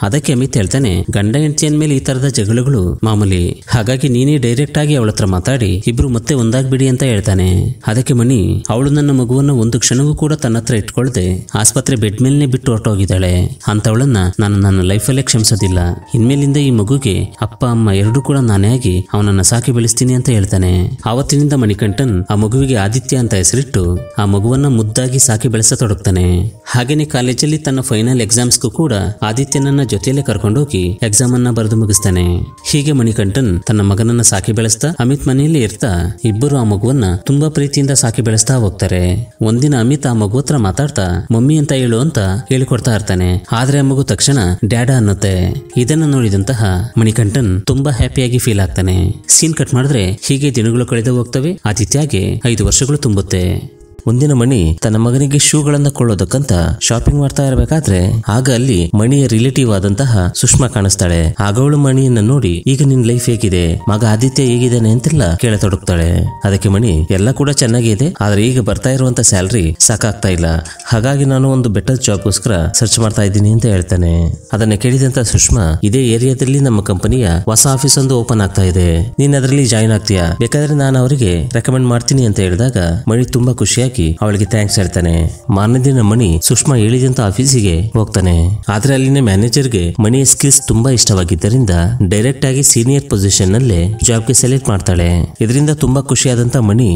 ಅದಕ್ಕೆ ಅಮಿತ್ ಹೇಳ್ತಾನೆ ಗಂಡ ಹೆಂಡತಿಯ ಮೇಲೆ ಈ ತರದ ಜಗಳಗಳು ಮಾಮೂಲಿ ಹಾಗಾಗಿ ನೀನೇ ಡೈರೆಕ್ಟ್ ಆಗಿ ಅವಳ ಮಾತಾಡಿ ಇಬ್ರು ಮತ್ತೆ ಒಂದಾಗ್ಬಿಡಿ ಅಂತ ಹೇಳ್ತಾನೆ ಅದಕ್ಕೆ ಮಣಿ ಅವಳು ನನ್ನ ಮಗುವನ್ನ ಒಂದು ಕ್ಷಣವೂ ಕೂಡ ತನ್ನ ಹತ್ರ ಇಟ್ಕೊಳ್ದೆ ಆಸ್ಪತ್ರೆ ಬೆಡ್ ಮೇಲ್ನೆ ಬಿಟ್ಟು ಹೊರಟೋಗಿದ್ದಾಳೆ ಅಂತವಳನ್ನ ನಾನು ನನ್ನ ಲೈಫಲ್ಲೇ ಕ್ಷಮಿಸೋದಿಲ್ಲ ಇನ್ಮೇಲಿಂದ ಈ ಮಗುಗೆ ಅಪ್ಪ ಅಮ್ಮ ಎರಡೂ ಕೂಡ ನಾನೇ ಆಗಿ ಅವನನ್ನ ಸಾಕಿ ಬೆಳೆಸ್ತೀನಿ ಅಂತ ಹೇಳ್ತಾನೆ ಆವತ್ತಿನಿಂದ ಮಣಿಕಂಠನ್ ಆ ಮಗುವಿಗೆ ಆದಿತ್ಯ ಅಂತ ಹೆಸರಿಟ್ಟು ಆ ಮಗುವನ್ನ ಮುದ್ದಾಗಿ ಸಾಕಿ ಬೆಳೆಸತೊಡಗ್ತಾನೆ ಹಾಗೇನೆ ಕಾಲೇಜಲ್ಲಿ ತನ್ನ ಫೈನಲ್ ಎಕ್ಸಾಮ್ಸ್ಗೂ ಕೂಡ ಆದಿತ್ಯನನ್ನ ಜೊತೆಯಲ್ಲೇ ಹೋಗಿ ಎಕ್ಸಾಮ್ ಅನ್ನ ಬರೆದು ಮುಗಿಸ್ತಾನೆ ಹೀಗೆ ಮಣಿಕಂಠನ್ ತನ್ನ ಮಗನನ್ನ ಸಾಕಿ ಬೆಳೆಸ್ತಾ ಅಮಿತ್ ಮನೆಯಲ್ಲಿ ಇರ್ತಾ ಇಬ್ಬರು ಆ ಮಗುವನ್ನ ತುಂಬಾ ಪ್ರೀತಿಯಿಂದ ಸಾಕಿ ಬೆಳೆಸ್ತಾ ಹೋಗ್ತಾರೆ ಒಂದಿನ ಅಮಿತ್ ಆ ಮಗು ಹತ್ರ ಮಾತಾಡ್ತಾ ಮಮ್ಮಿ ಅಂತ ಹೇಳು ಅಂತ ಹೇಳಿಕೊಡ್ತಾ ಇರ್ತಾನೆ ಆದ್ರೆ ಆ ಮಗು ತಕ್ಷಣ ಡ್ಯಾಡ ಅನ್ನತ್ತೆ ಇದನ್ನ ನೋಡಿದಂತಹ ಮಣಿಕಂಠನ್ ಕ್ಲಿಂಟನ್ ತುಂಬಾ ಹ್ಯಾಪಿಯಾಗಿ ಫೀಲ್ ಆಗ್ತಾನೆ ಸೀನ್ ಕಟ್ ಮಾಡಿದ್ರೆ ಹೀಗೆ ದಿನಗಳು ಕಳೆದು ಹೋಗ್ತವೆ ಆದಿತ್ಯಾಗೆ ಐದು ವರ್ಷಗಳು ತುಂಬುತ್ತೆ ಮುಂದಿನ ಮಣಿ ತನ್ನ ಮಗನಿಗೆ ಶೂಗಳನ್ನ ಕೊಳ್ಳೋದಕ್ಕಂತ ಶಾಪಿಂಗ್ ಮಾಡ್ತಾ ಇರಬೇಕಾದ್ರೆ ಆಗ ಅಲ್ಲಿ ಮಣಿಯ ರಿಲೇಟಿವ್ ಆದಂತಹ ಸುಷ್ಮಾ ಕಾಣಿಸ್ತಾಳೆ ಅವಳು ಮಣಿಯನ್ನ ನೋಡಿ ಈಗ ನಿನ್ ಲೈಫ್ ಹೇಗಿದೆ ಮಗ ಆದಿತ್ಯ ಹೇಗಿದ್ದಾನೆ ಅಂತೆಲ್ಲ ಕೇಳತೊಡಗ್ತಾಳೆ ಅದಕ್ಕೆ ಮಣಿ ಎಲ್ಲ ಕೂಡ ಚೆನ್ನಾಗಿದೆ ಆದ್ರೆ ಈಗ ಬರ್ತಾ ಇರುವಂತ ಸ್ಯಾಲ್ರಿ ಸಾಕಾಗ್ತಾ ಇಲ್ಲ ಹಾಗಾಗಿ ನಾನು ಒಂದು ಬೆಟರ್ ಜಾಬ್ಗೋಸ್ಕರ ಸರ್ಚ್ ಮಾಡ್ತಾ ಇದ್ದೀನಿ ಅಂತ ಹೇಳ್ತಾನೆ ಅದನ್ನ ಕೇಳಿದಂತ ಸುಷ್ಮಾ ಇದೇ ಏರಿಯಾದಲ್ಲಿ ನಮ್ಮ ಕಂಪನಿಯ ಹೊಸ ಆಫೀಸ್ ಒಂದು ಓಪನ್ ಆಗ್ತಾ ಇದೆ ನೀನ್ ಅದರಲ್ಲಿ ಜಾಯಿನ್ ಆಗ್ತೀಯಾ ಬೇಕಾದ್ರೆ ನಾನು ಅವರಿಗೆ ರೆಕಮೆಂಡ್ ಮಾಡ್ತೀನಿ ಅಂತ ಹೇಳಿದಾಗ ಮಣಿ ತುಂಬಾ ಖುಷಿಯಾಗಿ ಅವಳಿಗೆ ಥ್ಯಾಂಕ್ಸ್ ಹೇಳ್ತಾನೆ ಮಾರನೇ ದಿನ ಮಣಿ ಸುಷ್ಮಾ ಹೇಳಿದಂತ ಆಫೀಸಿಗೆ ಹೋಗ್ತಾನೆ ಆದ್ರೆ ಅಲ್ಲಿನ ಮ್ಯಾನೇಜರ್ ಗೆ ಮಣಿಯ ಸ್ಕಿಲ್ಸ್ ತುಂಬಾ ಇಷ್ಟವಾಗಿದ್ದರಿಂದ ಡೈರೆಕ್ಟ್ ಆಗಿ ಸೀನಿಯರ್ ಪೊಸಿಷನ್ ನಲ್ಲೇ ಜಾಬ್ಗೆ ಸೆಲೆಕ್ಟ್ ಮಾಡ್ತಾಳೆ ಇದರಿಂದ ತುಂಬಾ ಖುಷಿಯಾದಂತ ಮಣಿ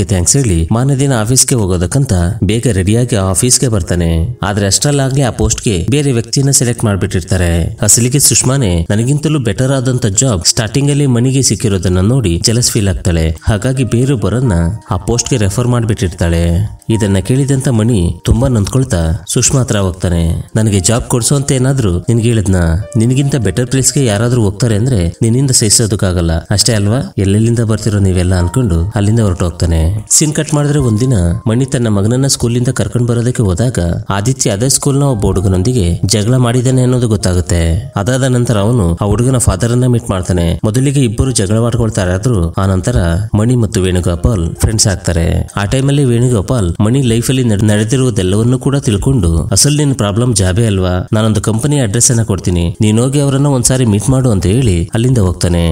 ಗೆ ಥ್ಯಾಂಕ್ಸ್ ಹೇಳಿ ಮಾರನೇ ದಿನ ಗೆ ಹೋಗೋದಕ್ಕಂತ ಬೇಗ ರೆಡಿಯಾಗಿ ಆಫೀಸ್ ಗೆ ಬರ್ತಾನೆ ಆದ್ರೆ ಅಷ್ಟರಲ್ಲಾಗ್ಲೇ ಆ ಪೋಸ್ಟ್ ಗೆ ಬೇರೆ ವ್ಯಕ್ತಿಯನ್ನ ಸೆಲೆಕ್ಟ್ ಮಾಡ್ಬಿಟ್ಟಿರ್ತಾರೆ ಅಸಲಿಗೆ ಸುಷ್ಮಾನೆ ನನಗಿಂತಲೂ ಬೆಟರ್ ಆದಂತ ಜಾಬ್ ಸ್ಟಾರ್ಟಿಂಗ್ ಅಲ್ಲಿ ಮಣಿಗೆ ಸಿಕ್ಕಿರೋದನ್ನ ನೋಡಿ ಜಲಸ್ ಫೀಲ್ ಆಗ್ತಾಳೆ ಹಾಗಾಗಿ ಬೇರೊಬ್ಬರನ್ನ ಆ ಪೋಸ್ಟ್ ಗೆ ರೆಫರ್ ಮಾಡ್ಬಿಟ್ಟಿರ್ತಾಳೆ ಹೇಳ್ತಾಳೆ ಇದನ್ನ ಕೇಳಿದಂತ ಮಣಿ ತುಂಬಾ ನಂದ್ಕೊಳ್ತಾ ಸುಷ್ಮಾ ಹತ್ರ ಹೋಗ್ತಾನೆ ನನಗೆ ಜಾಬ್ ಕೊಡ್ಸೋ ಅಂತ ಏನಾದ್ರು ನಿನ್ಗೆ ಹೇಳಿದ್ನ ನಿನಗಿಂತ ಬೆಟರ್ ಗೆ ಯಾರಾದ್ರೂ ಹೋಗ್ತಾರೆ ಅಂದ್ರೆ ನಿನ್ನಿಂದ ಸಹಿಸೋದಕ್ಕಾಗಲ್ಲ ಅಷ್ಟೇ ಅಲ್ವಾ ಎಲ್ಲೆಲ್ಲಿಂದ ಬರ್ತಿರೋ ನೀವೆಲ್ಲ ಅನ್ಕೊಂಡು ಅಲ್ಲಿಂದ ಹೊರಟು ಹೋಗ್ತಾನೆ ಸಿನ್ ಕಟ್ ಮಾಡಿದ್ರೆ ಒಂದಿನ ಮಣಿ ತನ್ನ ಮಗನನ್ನ ಸ್ಕೂಲಿಂದ ಕರ್ಕೊಂಡು ಬರೋದಕ್ಕೆ ಹೋದಾಗ ಆದಿತ್ಯ ಅದೇ ಸ್ಕೂಲ್ನ ಒಬ್ಬ ಹುಡುಗನೊಂದಿಗೆ ಜಗಳ ಮಾಡಿದಾನೆ ಅನ್ನೋದು ಗೊತ್ತಾಗುತ್ತೆ ಅದಾದ ನಂತರ ಅವನು ಆ ಹುಡುಗನ ಫಾದರ್ ಅನ್ನ ಮೀಟ್ ಮಾಡ್ತಾನೆ ಮೊದಲಿಗೆ ಇಬ್ಬರು ಜಗಳ ಮಾಡ್ಕೊಳ್ತಾರಾದ್ರು ಆ ನಂತರ ಮಣಿ ಮತ್ತು ವೇಣುಗೋಪಾಲ್ ಫ್ರೆಂಡ್ಸ್ ಆಗ್ತಾರೆ ಆ ಟೈಮ್ ಅಲ್ಲಿ ವೇಣುಗೋಪಾಲ್ ಮಣಿ ಲೈಫ್ ಅಲ್ಲಿ ನಡೆದಿರುವುದೆಲ್ಲವನ್ನೂ ಕೂಡ ತಿಳ್ಕೊಂಡು ಅಸಲ್ ನಿನ್ ಪ್ರಾಬ್ಲಮ್ ಜಾಬೆ ಅಲ್ವಾ ನಾನೊಂದು ಕಂಪನಿ ಅಡ್ರೆಸ್ ಅನ್ನ ಕೊಡ್ತೀನಿ ನೀನ್ ಹೋಗಿ ಅವರನ್ನ ಒಂದ್ಸಾರಿ ಮೀಟ್ ಮಾಡು ಅಂತ ಹೇಳಿ ಅಲ್ಲಿಂದ ಹೋಗ್ತಾನೆ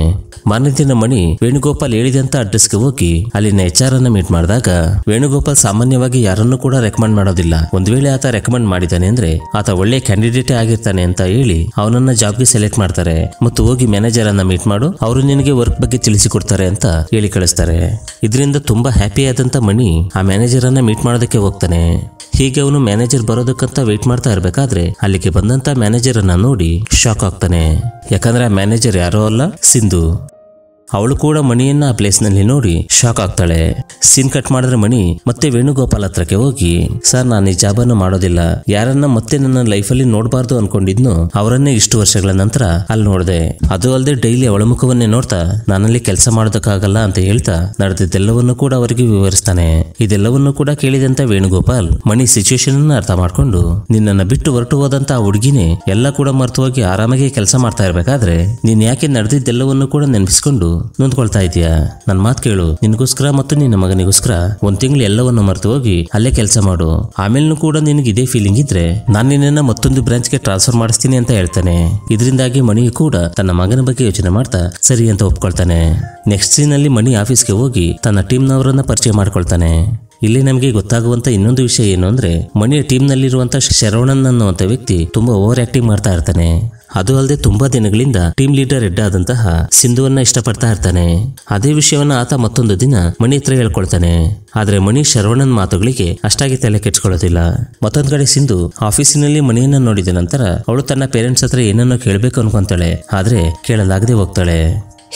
ಮಾನ್ಯದಿನ ಮಣಿ ವೇಣುಗೋಪಾಲ್ ಹೇಳಿದಂತ ಅಡ್ರೆಸ್ ಗೆ ಹೋಗಿ ಅಲ್ಲಿನ ಎಚ್ ಆರ್ ಅನ್ನ ಮೀಟ್ ಮಾಡಿದಾಗ ವೇಣುಗೋಪಾಲ್ ಸಾಮಾನ್ಯವಾಗಿ ಯಾರನ್ನೂ ಕೂಡ ರೆಕಮೆಂಡ್ ಮಾಡೋದಿಲ್ಲ ಒಂದ್ ವೇಳೆ ಆತ ರೆಕಮೆಂಡ್ ಮಾಡಿದಾನೆ ಅಂದ್ರೆ ಆತ ಒಳ್ಳೆ ಕ್ಯಾಂಡಿಡೇಟ್ ಆಗಿರ್ತಾನೆ ಅಂತ ಹೇಳಿ ಅವನನ್ನ ಜಾಬ್ಗೆ ಸೆಲೆಕ್ಟ್ ಮಾಡ್ತಾರೆ ಮತ್ತು ಹೋಗಿ ಮ್ಯಾನೇಜರ್ ಅನ್ನ ಮೀಟ್ ಮಾಡು ಅವರು ನಿನಗೆ ವರ್ಕ್ ಬಗ್ಗೆ ತಿಳಿಸಿಕೊಡ್ತಾರೆ ಅಂತ ಹೇಳಿ ಕಳಿಸ್ತಾರೆ ಇದರಿಂದ ತುಂಬಾ ಹ್ಯಾಪಿ ಆದಂತ ಮಣಿ ಆ ಮ್ಯಾನೇಜರ್ ಅನ್ನ ಮೀಟ್ ಮಾಡೋದಕ್ಕೆ ಹೋಗ್ತಾನೆ ಹೀಗೆ ಅವನು ಮ್ಯಾನೇಜರ್ ಬರೋದಕ್ಕಂತ ವೇಟ್ ಮಾಡ್ತಾ ಇರಬೇಕಾದ್ರೆ ಅಲ್ಲಿಗೆ ಬಂದಂತ ಮ್ಯಾನೇಜರ್ ಅನ್ನ ನೋಡಿ ಶಾಕ್ ಆಗ್ತಾನೆ ಯಾಕಂದ್ರೆ ಆ ಮ್ಯಾನೇಜರ್ ಯಾರೋ ಅಲ್ಲ ಸಿಂಧು ಅವಳು ಕೂಡ ಮಣಿಯನ್ನ ಆ ಪ್ಲೇಸ್ ನಲ್ಲಿ ನೋಡಿ ಶಾಕ್ ಆಗ್ತಾಳೆ ಸೀನ್ ಕಟ್ ಮಾಡಿದ್ರೆ ಮಣಿ ಮತ್ತೆ ವೇಣುಗೋಪಾಲ್ ಹತ್ರಕ್ಕೆ ಹೋಗಿ ಸರ್ ನಾನು ಈ ಜಾಬನ್ನು ಮಾಡೋದಿಲ್ಲ ಯಾರನ್ನ ಮತ್ತೆ ನನ್ನ ಲೈಫಲ್ಲಿ ನೋಡಬಾರ್ದು ಅನ್ಕೊಂಡಿದ್ನು ಅವರನ್ನೇ ಇಷ್ಟು ವರ್ಷಗಳ ನಂತರ ಅಲ್ಲಿ ನೋಡಿದೆ ಅದು ಅಲ್ಲದೆ ಡೈಲಿ ಅವಳ ಮುಖವನ್ನೇ ನೋಡ್ತಾ ನಾನಲ್ಲಿ ಕೆಲಸ ಮಾಡೋದಕ್ಕಾಗಲ್ಲ ಅಂತ ಹೇಳ್ತಾ ನಡೆದಿದ್ದೆಲ್ಲವನ್ನು ಕೂಡ ಅವರಿಗೆ ವಿವರಿಸ್ತಾನೆ ಇದೆಲ್ಲವನ್ನೂ ಕೂಡ ಕೇಳಿದಂತ ವೇಣುಗೋಪಾಲ್ ಮಣಿ ಸಿಚುಯೇಷನ್ ಅನ್ನ ಅರ್ಥ ಮಾಡ್ಕೊಂಡು ನಿನ್ನನ್ನು ಬಿಟ್ಟು ಹೊರಟು ಹೋದಂತ ಹುಡುಗಿನೇ ಎಲ್ಲ ಕೂಡ ಮರ್ತವಾಗಿ ಹೋಗಿ ಆರಾಮಾಗಿ ಕೆಲಸ ಮಾಡ್ತಾ ಇರಬೇಕಾದ್ರೆ ನೀನ್ ಯಾಕೆ ನಡೆದಿದ್ದೆಲ್ಲವನ್ನು ಕೂಡ ನೆನಪಿಸ್ಕೊಂಡು ನೊಂದ್ಕೊಳ್ತಾ ಇದೀಯಾ ನನ್ ಮಾತ್ ಕೇಳು ನಿನಗೋಸ್ಕರ ಮತ್ತು ನಿನ್ನ ಮಗನಿಗೋಸ್ಕರ ಒಂದ್ ತಿಂಗಳು ಎಲ್ಲವನ್ನ ಮರೆತು ಹೋಗಿ ಅಲ್ಲೇ ಕೆಲಸ ಮಾಡು ಆಮೇಲೂ ಕೂಡ ನಿನಗೆ ಇದೇ ಫೀಲಿಂಗ್ ಇದ್ರೆ ನಾನು ನಿನ್ನ ಮತ್ತೊಂದು ಬ್ರಾಂಚ್ ಗೆ ಟ್ರಾನ್ಸ್ಫರ್ ಮಾಡಿಸ್ತೀನಿ ಅಂತ ಹೇಳ್ತಾನೆ ಇದರಿಂದಾಗಿ ಮಣಿ ಕೂಡ ತನ್ನ ಮಗನ ಬಗ್ಗೆ ಯೋಚನೆ ಮಾಡ್ತಾ ಸರಿ ಅಂತ ಒಪ್ಕೊಳ್ತಾನೆ ನೆಕ್ಸ್ಟ್ ಸೀನ್ ಅಲ್ಲಿ ಮಣಿ ಆಫೀಸ್ಗೆ ಹೋಗಿ ತನ್ನ ಟೀಮ್ನವರನ್ನ ಪರಿಚಯ ಮಾಡ್ಕೊಳ್ತಾನೆ ಇಲ್ಲಿ ನಮಗೆ ಗೊತ್ತಾಗುವಂತ ಇನ್ನೊಂದು ವಿಷಯ ಏನು ಅಂದ್ರೆ ಮಣಿಯ ಟೀಮ್ ನಲ್ಲಿರುವಂತ ಶರವಣನ್ ಅನ್ನುವಂತ ವ್ಯಕ್ತಿ ತುಂಬಾ ಓವರ್ ಆಕ್ಟಿಂಗ್ ಮಾಡ್ತಾ ಇರ್ತಾನೆ ಅದು ಅಲ್ಲದೆ ತುಂಬಾ ದಿನಗಳಿಂದ ಟೀಮ್ ಲೀಡರ್ ಎಡ್ ಆದಂತಹ ಸಿಂಧುವನ್ನ ಇಷ್ಟಪಡ್ತಾ ಇರ್ತಾನೆ ಅದೇ ವಿಷಯವನ್ನ ಆತ ಮತ್ತೊಂದು ದಿನ ಮಣಿ ಹತ್ರ ಹೇಳ್ಕೊಳ್ತಾನೆ ಆದ್ರೆ ಮಣಿ ಶರವಣನ್ ಮಾತುಗಳಿಗೆ ಅಷ್ಟಾಗಿ ತಲೆ ಕೆಚ್ಕೊಳ್ಳೋದಿಲ್ಲ ಮತ್ತೊಂದ್ ಕಡೆ ಸಿಂಧು ಆಫೀಸಿನಲ್ಲಿ ಮಣಿಯನ್ನ ನೋಡಿದ ನಂತರ ಅವಳು ತನ್ನ ಪೇರೆಂಟ್ಸ್ ಹತ್ರ ಏನನ್ನೋ ಕೇಳಬೇಕು ಅನ್ಕೊಂತಾಳೆ ಆದ್ರೆ ಕೇಳಲಾಗದೆ ಹೋಗ್ತಾಳೆ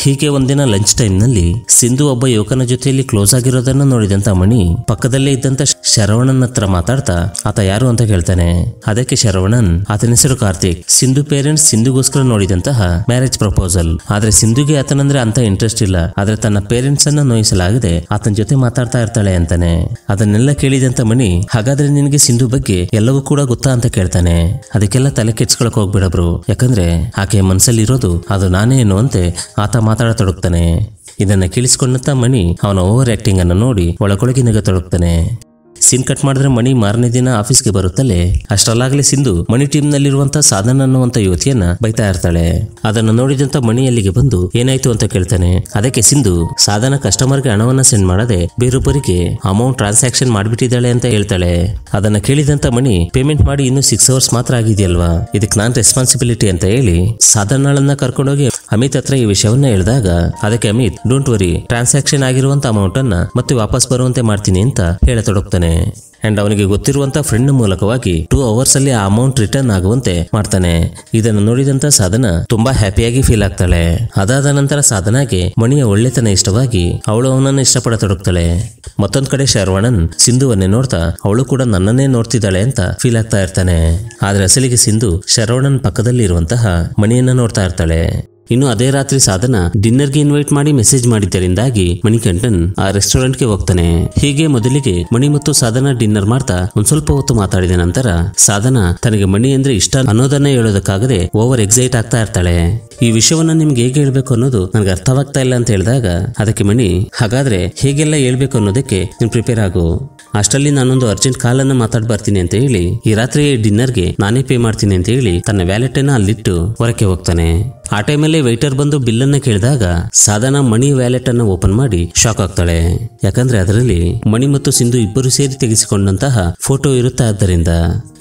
ಹೀಗೆ ಒಂದಿನ ಲಂಚ್ ಟೈಮ್ ನಲ್ಲಿ ಸಿಂಧು ಒಬ್ಬ ಯುವಕನ ಜೊತೆಯಲ್ಲಿ ಕ್ಲೋಸ್ ಆಗಿರೋದನ್ನ ನೋಡಿದಂತ ಮಣಿ ಪಕ್ಕದಲ್ಲೇ ಇದ್ದಂತ ಶರವಣನ್ ಹತ್ರ ಮಾತಾಡ್ತಾ ಆತ ಯಾರು ಅಂತ ಕೇಳ್ತಾನೆ ಅದಕ್ಕೆ ಶರವಣನ್ ಆತನ ಹೆಸರು ಕಾರ್ತಿಕ್ ಸಿಂಧು ಪೇರೆಂಟ್ಸ್ ಸಿಂಧುಗೋಸ್ಕರ ನೋಡಿದಂತಹ ಮ್ಯಾರೇಜ್ ಪ್ರಪೋಸಲ್ ಆದ್ರೆ ಸಿಂಧುಗೆ ಆತನಂದ್ರೆ ಅಂತ ಇಂಟ್ರೆಸ್ಟ್ ಇಲ್ಲ ಆದ್ರೆ ತನ್ನ ಪೇರೆಂಟ್ಸ್ ಅನ್ನ ನೋಯಿಸಲಾಗದೆ ಆತನ ಜೊತೆ ಮಾತಾಡ್ತಾ ಇರ್ತಾಳೆ ಅಂತಾನೆ ಅದನ್ನೆಲ್ಲ ಕೇಳಿದಂತ ಮಣಿ ಹಾಗಾದ್ರೆ ನಿನಗೆ ಸಿಂಧು ಬಗ್ಗೆ ಎಲ್ಲವೂ ಕೂಡ ಗೊತ್ತಾ ಅಂತ ಕೇಳ್ತಾನೆ ಅದಕ್ಕೆಲ್ಲ ತಲೆ ಕೆಡ್ಸ್ಕೊಳಕ್ ಹೋಗ್ಬಿಡಬ್ರು ಯಾಕಂದ್ರೆ ಆಕೆ ಮನ್ಸಲ್ಲಿರೋದು ಅದು ನಾನೇ ಎನ್ನುವಂತೆ ಆತ ಮಾತಾಡತೊಡಗ್ತಾನೆ ಇದನ್ನ ಕೇಳಿಸಿಕೊಂಡಂತ ಮಣಿ ಅವನ ಓವರ್ ಆಕ್ಟಿಂಗ್ ಅನ್ನು ನೋಡಿ ಒಳಗೊಳಗಿ ನಗತೊಡಗ್ತಾನೆ ಸಿನ್ ಕಟ್ ಮಾಡಿದ್ರೆ ಮಣಿ ಮಾರನೇ ದಿನ ಆಫೀಸ್ ಗೆ ಬರುತ್ತಲ್ಲೇ ಅಷ್ಟರಲ್ಲಾಗಲೇ ಸಿಂಧು ಮಣಿ ಟೀಮ್ ನಲ್ಲಿರುವಂತಹ ಸಾಧನ ಅನ್ನುವಂತ ಯುವತಿಯನ್ನ ಬೈತಾ ಇರ್ತಾಳೆ ಅದನ್ನ ನೋಡಿದಂತ ಮಣಿ ಅಲ್ಲಿಗೆ ಬಂದು ಏನಾಯ್ತು ಅಂತ ಕೇಳ್ತಾನೆ ಅದಕ್ಕೆ ಸಿಂಧು ಸಾಧನ ಕಸ್ಟಮರ್ ಗೆ ಹಣವನ್ನ ಸೆಂಡ್ ಮಾಡದೆ ಬೇರೊಬ್ಬರಿಗೆ ಅಮೌಂಟ್ ಟ್ರಾನ್ಸಾಕ್ಷನ್ ಮಾಡಿಬಿಟ್ಟಿದ್ದಾಳೆ ಅಂತ ಹೇಳ್ತಾಳೆ ಅದನ್ನ ಕೇಳಿದಂತ ಮಣಿ ಪೇಮೆಂಟ್ ಮಾಡಿ ಇನ್ನು ಸಿಕ್ಸ್ ಅವರ್ಸ್ ಮಾತ್ರ ಆಗಿದೆಯಲ್ವಾ ಇದಕ್ಕೆ ನಾನ್ ರೆಸ್ಪಾನ್ಸಿಬಿಲಿಟಿ ಅಂತ ಹೇಳಿ ಸಾಧನಗಳನ್ನ ಕರ್ಕೊಂಡೋಗಿ ಅಮಿತ್ ಹತ್ರ ಈ ವಿಷಯವನ್ನ ಹೇಳಿದಾಗ ಅದಕ್ಕೆ ಅಮಿತ್ ಡೋಂಟ್ ವರಿ ಟ್ರಾನ್ಸಾಕ್ಷನ್ ಆಗಿರುವಂತ ಅಮೌಂಟ್ ಅನ್ನ ಮತ್ತೆ ವಾಪಸ್ ಬರುವಂತೆ ಮಾಡ್ತೀನಿ ಅಂತ ಹೇಳತೊಡಗ್ತಾನೆ ಅಂಡ್ ಅವನಿಗೆ ಗೊತ್ತಿರುವಂತ ಫ್ರೆಂಡ್ ಮೂಲಕವಾಗಿ ಟೂ ಅವರ್ಸ್ ಅಲ್ಲಿ ಆ ಅಮೌಂಟ್ ರಿಟರ್ನ್ ಆಗುವಂತೆ ಮಾಡ್ತಾನೆ ಇದನ್ನು ನೋಡಿದಂತ ಸಾಧನ ತುಂಬಾ ಹ್ಯಾಪಿಯಾಗಿ ಫೀಲ್ ಆಗ್ತಾಳೆ ಅದಾದ ನಂತರ ಸಾಧನಾಗೆ ಮಣಿಯ ಒಳ್ಳೆತನ ಇಷ್ಟವಾಗಿ ಅವಳು ಅವನನ್ನು ಇಷ್ಟಪಡತೊಡಗ್ತಾಳೆ ಮತ್ತೊಂದ್ ಕಡೆ ಶರವಣನ್ ಸಿಂಧುವನ್ನೇ ನೋಡ್ತಾ ಅವಳು ಕೂಡ ನನ್ನನ್ನೇ ನೋಡ್ತಿದ್ದಾಳೆ ಅಂತ ಫೀಲ್ ಆಗ್ತಾ ಇರ್ತಾನೆ ಆದ್ರೆ ಅಸಲಿಗೆ ಸಿಂಧು ಶರವಣನ್ ಪಕ್ಕದಲ್ಲಿ ಇರುವಂತಹ ಮಣಿಯನ್ನ ನೋಡ್ತಾ ಇರ್ತಾಳೆ ಇನ್ನು ಅದೇ ರಾತ್ರಿ ಸಾಧನ ಗೆ ಇನ್ವೈಟ್ ಮಾಡಿ ಮೆಸೇಜ್ ಮಾಡಿದ್ದರಿಂದಾಗಿ ಮಣಿಕಂಠನ್ ಆ ರೆಸ್ಟೋರೆಂಟ್ ಗೆ ಹೋಗ್ತಾನೆ ಹೀಗೆ ಮೊದಲಿಗೆ ಮಣಿ ಮತ್ತು ಸಾಧನ ಡಿನ್ನರ್ ಮಾಡ್ತಾ ಒಂದ್ ಸ್ವಲ್ಪ ಹೊತ್ತು ಮಾತಾಡಿದ ನಂತರ ಸಾಧನ ತನಗೆ ಮಣಿ ಅಂದ್ರೆ ಇಷ್ಟ ಅನ್ನೋದನ್ನ ಹೇಳೋದಕ್ಕಾಗದೆ ಓವರ್ ಎಕ್ಸೈಟ್ ಆಗ್ತಾ ಇರ್ತಾಳೆ ಈ ವಿಷಯವನ್ನ ನಿಮ್ಗೆ ಹೇಗೆ ಹೇಳ್ಬೇಕು ಅನ್ನೋದು ನನಗೆ ಅರ್ಥವಾಗ್ತಾ ಇಲ್ಲ ಅಂತ ಹೇಳಿದಾಗ ಅದಕ್ಕೆ ಮಣಿ ಹಾಗಾದ್ರೆ ಹೇಗೆಲ್ಲ ಹೇಳ್ಬೇಕು ಅನ್ನೋದಕ್ಕೆ ನಿಮ್ ಪ್ರಿಪೇರ್ ಆಗು ಅಷ್ಟರಲ್ಲಿ ನಾನೊಂದು ಅರ್ಜೆಂಟ್ ಕಾಲನ್ನ ಮಾತಾಡ್ ಬರ್ತೀನಿ ಅಂತ ಹೇಳಿ ಈ ರಾತ್ರಿ ಡಿನ್ನರ್ಗೆ ನಾನೇ ಪೇ ಮಾಡ್ತೀನಿ ಅಂತ ಹೇಳಿ ತನ್ನ ವ್ಯಾಲೆಟ್ ಅನ್ನ ಅಲ್ಲಿಟ್ಟು ಹೊರಕ್ಕೆ ಹೋಗ್ತಾನೆ ಆ ಟೈಮಲ್ಲಿ ವೈಟರ್ ಬಂದು ಬಿಲ್ಲನ್ನ ಕೇಳಿದಾಗ ಸಾಧನ ಮಣಿ ವ್ಯಾಲೆಟ್ ಅನ್ನ ಓಪನ್ ಮಾಡಿ ಶಾಕ್ ಆಗ್ತಾಳೆ ಯಾಕಂದ್ರೆ ಅದರಲ್ಲಿ ಮಣಿ ಮತ್ತು ಸಿಂಧು ಇಬ್ಬರು ಸೇರಿ ತೆಗೆಸಿಕೊಂಡಂತಹ ಫೋಟೋ ಇರುತ್ತಾ ಆದ್ದರಿಂದ